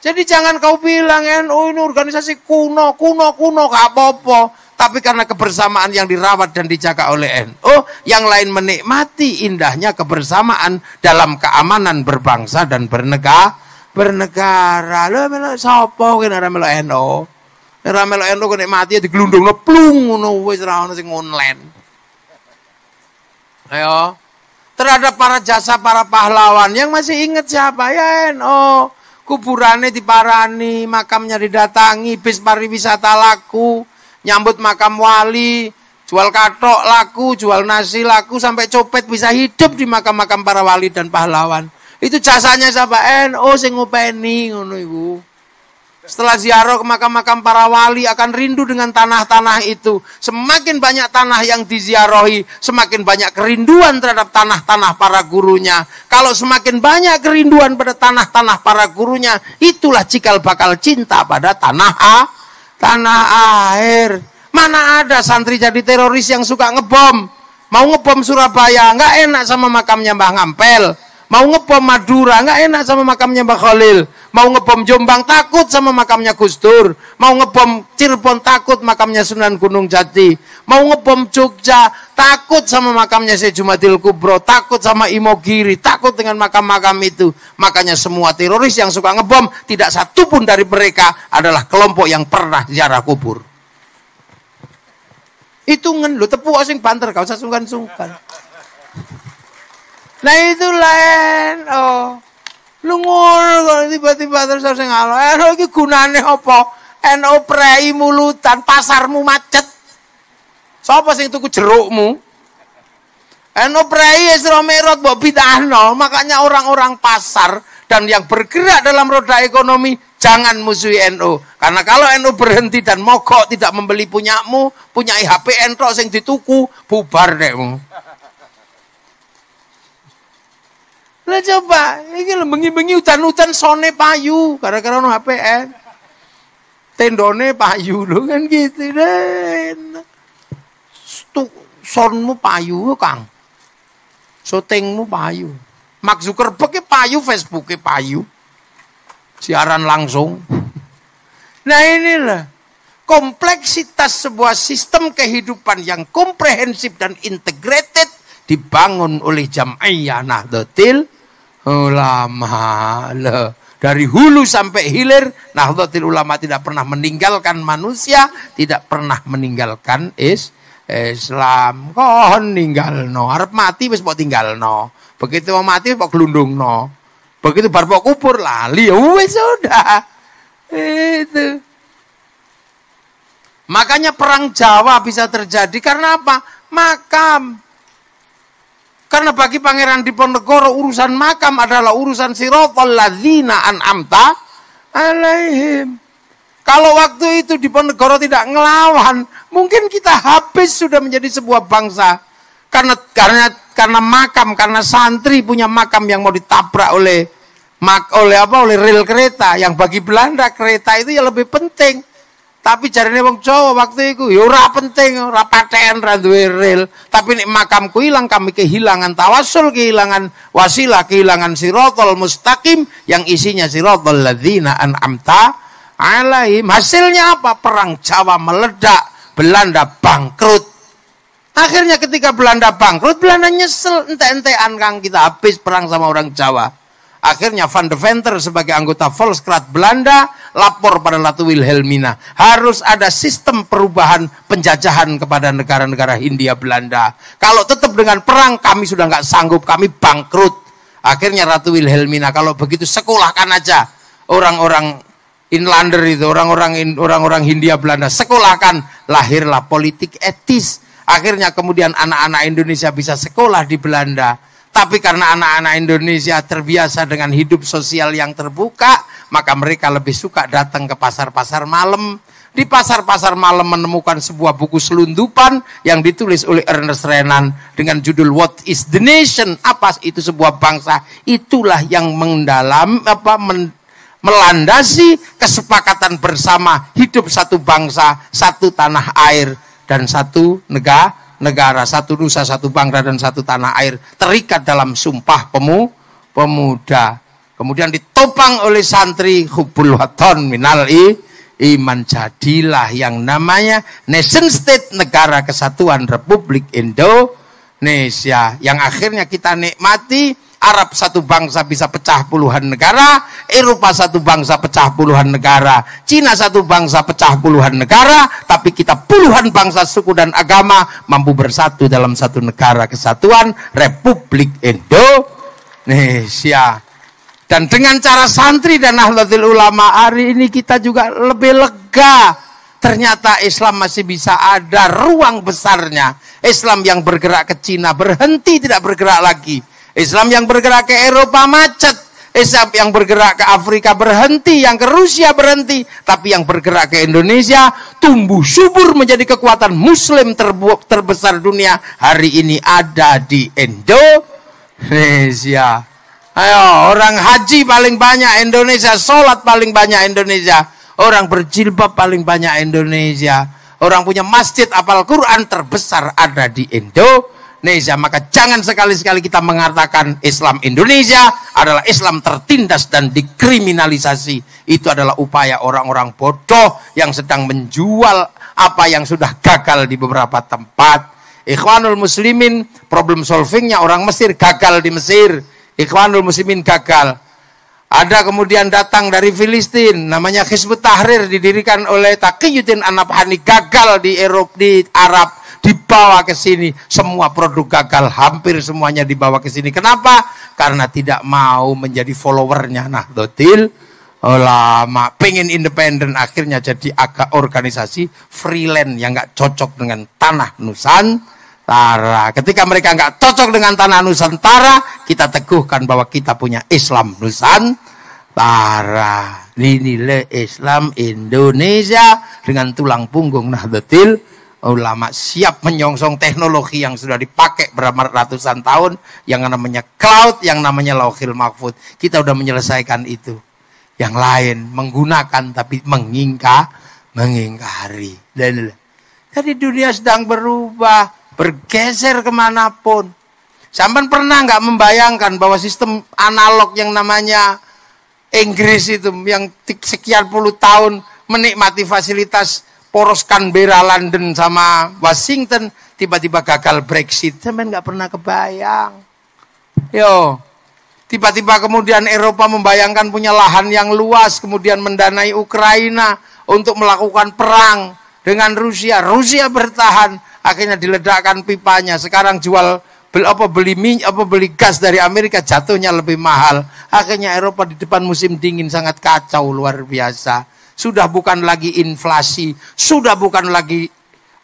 jadi jangan kau bilang NU ini organisasi kuno, kuno, kuno, gak apa-apa. Tapi karena kebersamaan yang dirawat dan dijaga oleh NU, yang lain menikmati indahnya kebersamaan dalam keamanan berbangsa dan bernegara. Bernegara. loh melo sapa kene ora melo NU? Ora melo NU kok nikmati ya gelundung plung ngono wis ora ono sing online. Ayo. Terhadap para jasa para pahlawan yang masih ingat siapa ya NO. Kuburannya diparani, makamnya didatangi, bis pariwisata laku, nyambut makam wali, jual katok laku, jual nasi laku, sampai copet bisa hidup di makam-makam para wali dan pahlawan. Itu jasanya siapa? NO sing ngopeni ngono iku. Setelah ziarah ke makam-makam para wali akan rindu dengan tanah-tanah itu. Semakin banyak tanah yang diziarahi, semakin banyak kerinduan terhadap tanah-tanah para gurunya. Kalau semakin banyak kerinduan pada tanah-tanah para gurunya, itulah cikal bakal cinta pada tanah A, tanah air. Mana ada santri jadi teroris yang suka ngebom? Mau ngebom Surabaya, nggak enak sama makamnya Mbah Ngampel Mau ngebom Madura, nggak enak sama makamnya Mbak Khalil. Mau ngebom Jombang, takut sama makamnya Gus Dur. Mau ngebom Cirebon, takut makamnya Sunan Gunung Jati. Mau ngebom Jogja, takut sama makamnya Syekh Jumadil Kubro. Takut sama Imogiri, takut dengan makam-makam itu. Makanya semua teroris yang suka ngebom, tidak satu pun dari mereka adalah kelompok yang pernah jarak kubur. Itu ngen, tepuk asing banter, kau sungkan-sungkan. Nah itu lain. Oh. Lu ngono kok tiba-tiba terus sing ngalo. Eh lho iki gunane apa? NO prei mulutan pasarmu macet. Sopo sing tuku jerukmu? NO prei Isra romerot mbok pitahno, makanya orang-orang pasar dan yang bergerak dalam roda ekonomi jangan musuhi NU. NO. Karena kalau NU NO berhenti dan mogok tidak membeli punyamu, punya HP entok sing dituku, bubar nekmu lah coba, ini bengi-bengi hutan-hutan sone payu, gara-gara no HPN. Tendone payu lo kan gitu dan sonmu payu Kang. Syutingmu payu. Mark Zuckerberg payu, Facebook payu. Siaran langsung. Nah inilah kompleksitas sebuah sistem kehidupan yang komprehensif dan integrated dibangun oleh Jam'iyah Nahdlatul ulama. Oh, le Dari hulu sampai hilir, Nahdlatul Ulama tidak pernah meninggalkan manusia, tidak pernah meninggalkan is Islam. Kon ninggal no, harap mati wis mau tinggal no. Begitu mau mati mau gelundung no. Begitu bar mau kubur lali ya wis sudah. Itu. Makanya perang Jawa bisa terjadi karena apa? Makam karena bagi Pangeran Diponegoro urusan makam adalah urusan sirotol ladzina amta alaihim. Kalau waktu itu Diponegoro tidak ngelawan, mungkin kita habis sudah menjadi sebuah bangsa. Karena karena karena makam, karena santri punya makam yang mau ditabrak oleh mak oleh apa oleh rel kereta yang bagi Belanda kereta itu ya lebih penting tapi jarine bang Jawa waktu itu ya ora penting, ora paten, ora Tapi nek makamku hilang, kami kehilangan tawasul, kehilangan wasilah, kehilangan sirotol mustaqim yang isinya sirotol ladzina amta alaihim. Hasilnya apa? Perang Jawa meledak, Belanda bangkrut. Akhirnya ketika Belanda bangkrut, Belanda nyesel ente-entean kang kita habis perang sama orang Jawa. Akhirnya Van de Venter sebagai anggota Volkskrat Belanda lapor pada Ratu Wilhelmina. Harus ada sistem perubahan penjajahan kepada negara-negara Hindia Belanda. Kalau tetap dengan perang kami sudah nggak sanggup, kami bangkrut. Akhirnya Ratu Wilhelmina kalau begitu sekolahkan aja orang-orang inlander itu, orang-orang orang-orang Hindia Belanda. Sekolahkan lahirlah politik etis. Akhirnya kemudian anak-anak Indonesia bisa sekolah di Belanda tapi karena anak-anak Indonesia terbiasa dengan hidup sosial yang terbuka, maka mereka lebih suka datang ke pasar-pasar malam. Di pasar-pasar malam menemukan sebuah buku selundupan yang ditulis oleh Ernest Renan dengan judul What is the Nation? Apa itu sebuah bangsa? Itulah yang mendalam apa men, melandasi kesepakatan bersama hidup satu bangsa, satu tanah air dan satu negara negara, satu nusa, satu bangsa dan satu tanah air terikat dalam sumpah pemu pemuda. Kemudian ditopang oleh santri hubul waton minal i, iman jadilah yang namanya nation state negara kesatuan Republik Indonesia yang akhirnya kita nikmati Arab satu bangsa bisa pecah puluhan negara, Eropa satu bangsa pecah puluhan negara, Cina satu bangsa pecah puluhan negara, tapi kita puluhan bangsa, suku dan agama mampu bersatu dalam satu negara kesatuan Republik Indonesia. Dan dengan cara santri dan nahdlatul ulama hari ini kita juga lebih lega. Ternyata Islam masih bisa ada ruang besarnya. Islam yang bergerak ke Cina berhenti tidak bergerak lagi Islam yang bergerak ke Eropa macet. Islam yang bergerak ke Afrika berhenti, yang ke Rusia berhenti, tapi yang bergerak ke Indonesia tumbuh subur menjadi kekuatan Muslim terbesar dunia hari ini ada di Indonesia. Ayo, orang haji paling banyak Indonesia, sholat paling banyak Indonesia, orang berjilbab paling banyak Indonesia, orang punya masjid apal Quran terbesar ada di Indonesia. Indonesia. Maka jangan sekali-sekali kita mengatakan Islam Indonesia adalah Islam tertindas dan dikriminalisasi. Itu adalah upaya orang-orang bodoh yang sedang menjual apa yang sudah gagal di beberapa tempat. Ikhwanul Muslimin, problem solvingnya orang Mesir gagal di Mesir. Ikhwanul Muslimin gagal. Ada kemudian datang dari Filistin, namanya Hizbut Tahrir didirikan oleh Taqiyuddin Anabhani gagal di Eropa di Arab dibawa ke sini. Semua produk gagal, hampir semuanya dibawa ke sini. Kenapa? Karena tidak mau menjadi followernya Nahdlatul lama, Pengen independen akhirnya jadi agak organisasi freelance yang nggak cocok dengan tanah Nusantara. Ketika mereka nggak cocok dengan tanah Nusantara, kita teguhkan bahwa kita punya Islam Nusantara. Ini Islam Indonesia dengan tulang punggung Nahdlatul ulama oh, siap menyongsong teknologi yang sudah dipakai berapa ratusan tahun yang namanya cloud yang namanya lauhil mahfud kita sudah menyelesaikan itu yang lain menggunakan tapi mengingka mengingkari dan jadi dunia sedang berubah bergeser kemanapun sampai pernah nggak membayangkan bahwa sistem analog yang namanya Inggris itu yang sekian puluh tahun menikmati fasilitas poros Canberra, London sama Washington tiba-tiba gagal Brexit, teman nggak pernah kebayang. Yo, tiba-tiba kemudian Eropa membayangkan punya lahan yang luas, kemudian mendanai Ukraina untuk melakukan perang dengan Rusia. Rusia bertahan, akhirnya diledakkan pipanya. Sekarang jual beli apa beli minyak apa beli gas dari Amerika jatuhnya lebih mahal. Akhirnya Eropa di depan musim dingin sangat kacau luar biasa. Sudah bukan lagi inflasi, sudah bukan lagi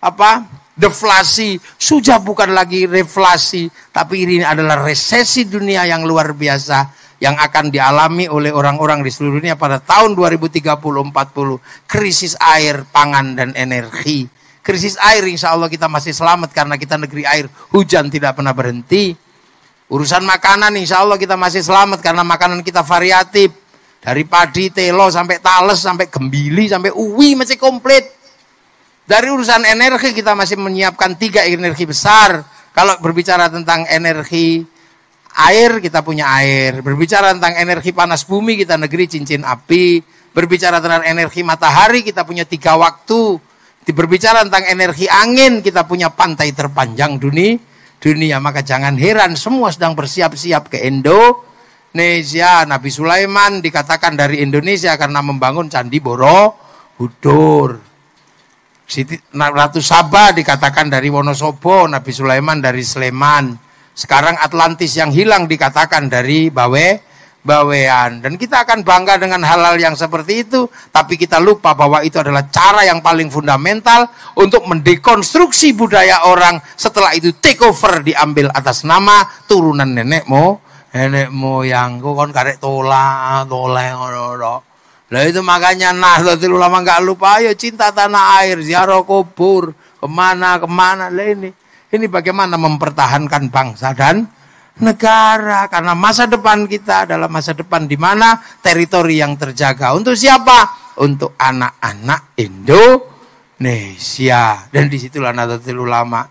apa? deflasi, sudah bukan lagi reflasi, tapi ini adalah resesi dunia yang luar biasa yang akan dialami oleh orang-orang di seluruh dunia pada tahun 2030 40 krisis air, pangan dan energi. Krisis air insya Allah kita masih selamat karena kita negeri air, hujan tidak pernah berhenti. Urusan makanan insya Allah kita masih selamat karena makanan kita variatif. Dari padi, telo, sampai tales, sampai gembili, sampai uwi masih komplit. Dari urusan energi kita masih menyiapkan tiga energi besar. Kalau berbicara tentang energi air, kita punya air. Berbicara tentang energi panas bumi, kita negeri cincin api. Berbicara tentang energi matahari, kita punya tiga waktu. Berbicara tentang energi angin, kita punya pantai terpanjang dunia. Dunia maka jangan heran semua sedang bersiap-siap ke Indo Indonesia. Nabi Sulaiman dikatakan dari Indonesia karena membangun Candi Borobudur. Siti Ratu Sabah dikatakan dari Wonosobo, Nabi Sulaiman dari Sleman. Sekarang Atlantis yang hilang dikatakan dari Bawe, Bawean. Dan kita akan bangga dengan halal yang seperti itu, tapi kita lupa bahwa itu adalah cara yang paling fundamental untuk mendekonstruksi budaya orang. Setelah itu take over diambil atas nama turunan nenekmu Enek moyangku kon karek tola toleh ngono Lah itu makanya Nahdlatul Ulama nggak lupa ayo cinta tanah air, ziarah kubur, kemana kemana lah ini. Ini bagaimana mempertahankan bangsa dan negara karena masa depan kita adalah masa depan di mana teritori yang terjaga untuk siapa? Untuk anak-anak Indonesia. Dan disitulah Nahdlatul Ulama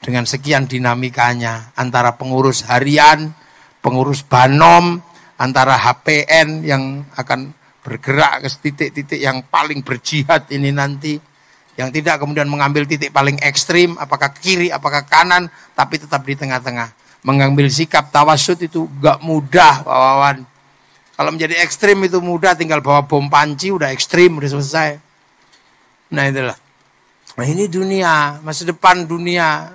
dengan sekian dinamikanya antara pengurus harian, pengurus Banom, antara HPN yang akan bergerak ke titik-titik yang paling berjihad ini nanti. Yang tidak kemudian mengambil titik paling ekstrim, apakah kiri, apakah kanan, tapi tetap di tengah-tengah. Mengambil sikap tawasud itu gak mudah, Pak Wawan. Kalau menjadi ekstrim itu mudah, tinggal bawa bom panci udah ekstrim udah selesai. Nah itulah. Nah ini dunia, masa depan dunia.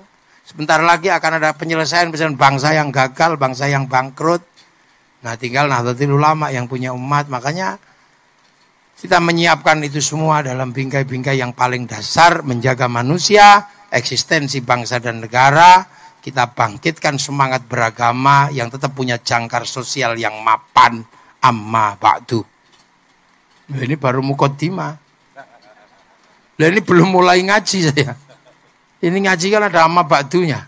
Sebentar lagi akan ada penyelesaian pesan bangsa yang gagal, bangsa yang bangkrut. Nah tinggal Nahdlatul Ulama yang punya umat. Makanya kita menyiapkan itu semua dalam bingkai-bingkai yang paling dasar. Menjaga manusia, eksistensi bangsa dan negara. Kita bangkitkan semangat beragama yang tetap punya jangkar sosial yang mapan. Amma ba'du. Ini baru mukotima. ini belum mulai ngaji saya. Ini ngaji kan ada amma batunya.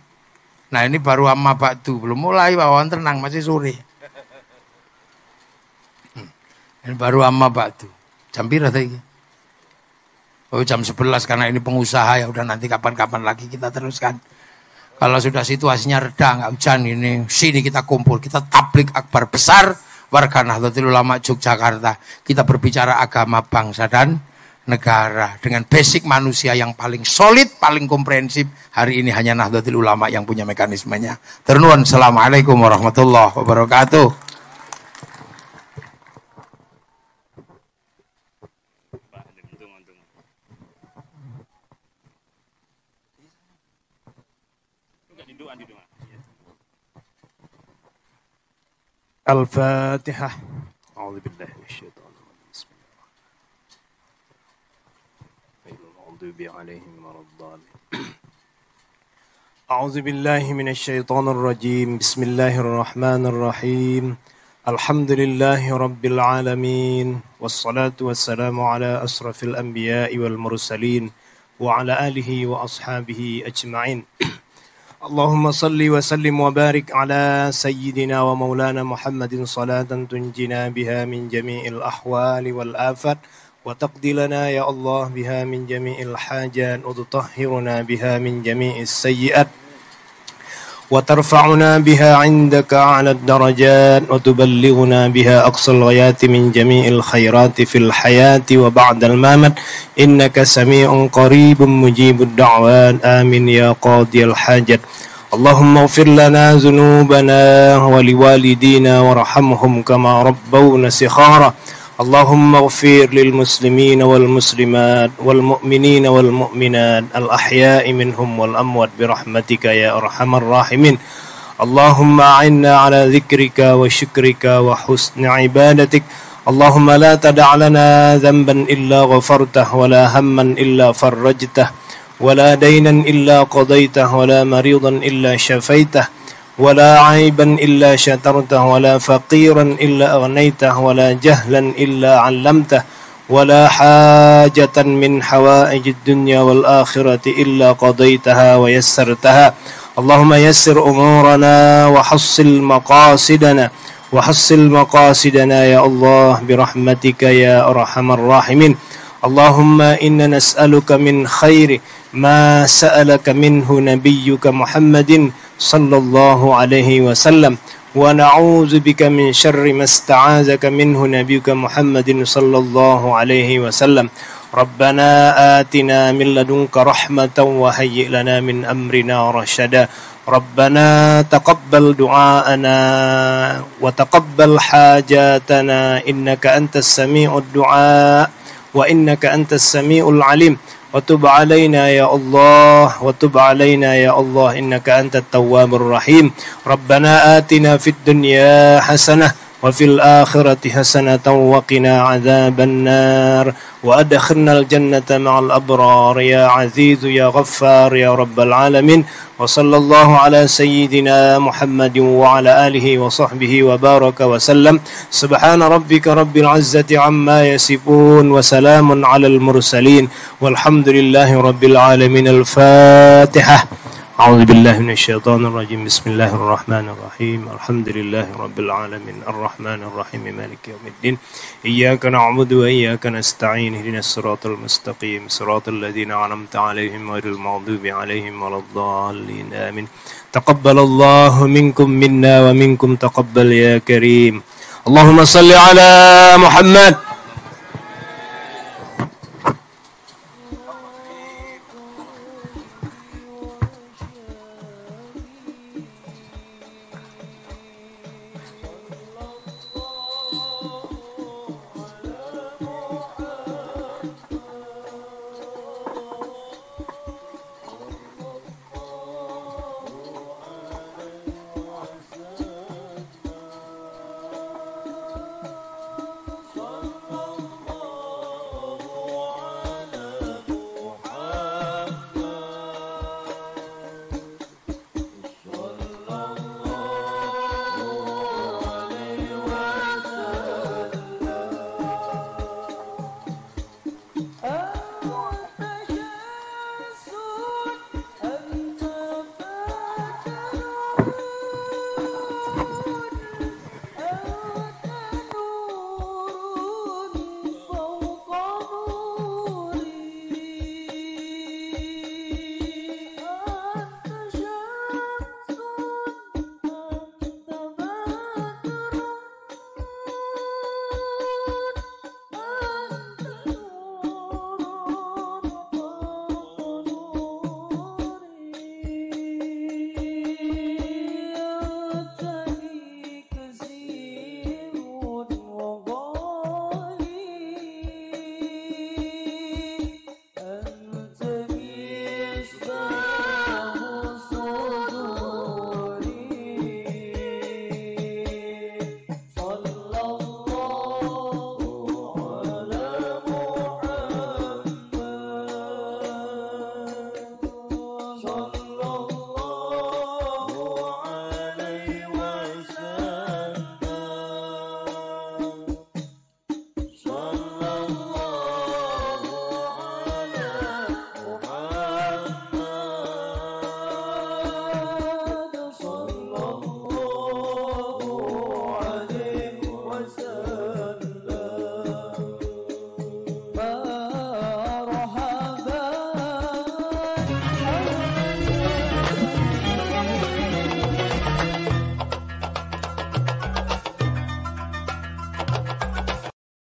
Nah ini baru amma batu, Belum mulai bawaan tenang, masih sore. Hmm. Ini baru amma batu. Jam berapa ini? Oh jam 11 karena ini pengusaha ya udah nanti kapan-kapan lagi kita teruskan. Kalau sudah situasinya reda, nggak hujan ini, sini kita kumpul, kita tablik akbar besar warga Nahdlatul Ulama Yogyakarta. Kita berbicara agama bangsa dan negara dengan basic manusia yang paling solid, paling komprehensif. Hari ini hanya Nahdlatul Ulama yang punya mekanismenya. Ternuan, Assalamualaikum warahmatullahi wabarakatuh. الفاتحه الضالين أعوذ بالله من الشيطان الرجيم بسم الله الرحمن الرحيم الحمد لله رب العالمين والصلاة والسلام على أشرف الأنبياء والمرسلين وعلى آله وأصحابه أجمعين اللهم صل وسلم وبارك على سيدنا ومولانا محمد صلاة تنجينا بها من جميع الأحوال والآفات وتقضي لنا يا الله بها من جميع الحاجات وتطهرنا بها من جميع السيئات وترفعنا بها عندك أعلى الدرجات وتبلغنا بها أقصى الغايات من جميع الخيرات في الحياة وبعد الممات إنك سميع قريب مجيب الدعوات آمين يا قاضي الحاجات اللهم اغفر لنا ذنوبنا ولوالدينا وارحمهم كما ربونا سخارا اللهم اغفر للمسلمين والمسلمات والمؤمنين والمؤمنات الأحياء منهم والأموات برحمتك يا أرحم الراحمين اللهم أعنا على ذكرك وشكرك وحسن عبادتك اللهم لا تدع لنا ذنبا إلا غفرته ولا هما إلا فرجته ولا دينا إلا قضيته ولا مريضا إلا شفيته ولا عيبا إلا شترته ولا فقيرا إلا أغنيته ولا جهلا إلا علمته ولا حاجة من حوائج الدنيا والآخرة إلا قضيتها ويسرتها اللهم يسر أمورنا وحصل مقاصدنا وحصل مقاصدنا يا الله برحمتك يا أرحم الراحمين اللهم إنا نسألك من خير ما سألك منه نبيك محمد صلى الله عليه وسلم ونعوذ بك من شر ما استعاذك منه نبيك محمد صلى الله عليه وسلم ربنا آتنا من لدنك رحمة وهيئ لنا من أمرنا رشدا ربنا تقبل دعاءنا وتقبل حاجاتنا إنك أنت السميع الدعاء وإنك أنت السميع العليم وتب علينا يا الله وتب علينا يا الله إنك أنت التواب الرحيم ربنا آتنا في الدنيا حسنة وفي الآخرة حسنة وقنا عذاب النار وأدخلنا الجنة مع الأبرار يا عزيز يا غفار يا رب العالمين وصلى الله على سيدنا محمد وعلى آله وصحبه وبارك وسلم سبحان ربك رب العزة عما يصفون وسلام على المرسلين والحمد لله رب العالمين الفاتحة أعوذ بالله من الشيطان الرجيم بسم الله الرحمن الرحيم الحمد لله رب العالمين الرحمن الرحيم مالك يوم الدين إياك نعبد وإياك نستعين اهدنا الصراط المستقيم صراط الذين أنعمت عليهم غير المغضوب عليهم ولا الضالين آمين تقبل الله منكم منا ومنكم تقبل يا كريم اللهم صل على محمد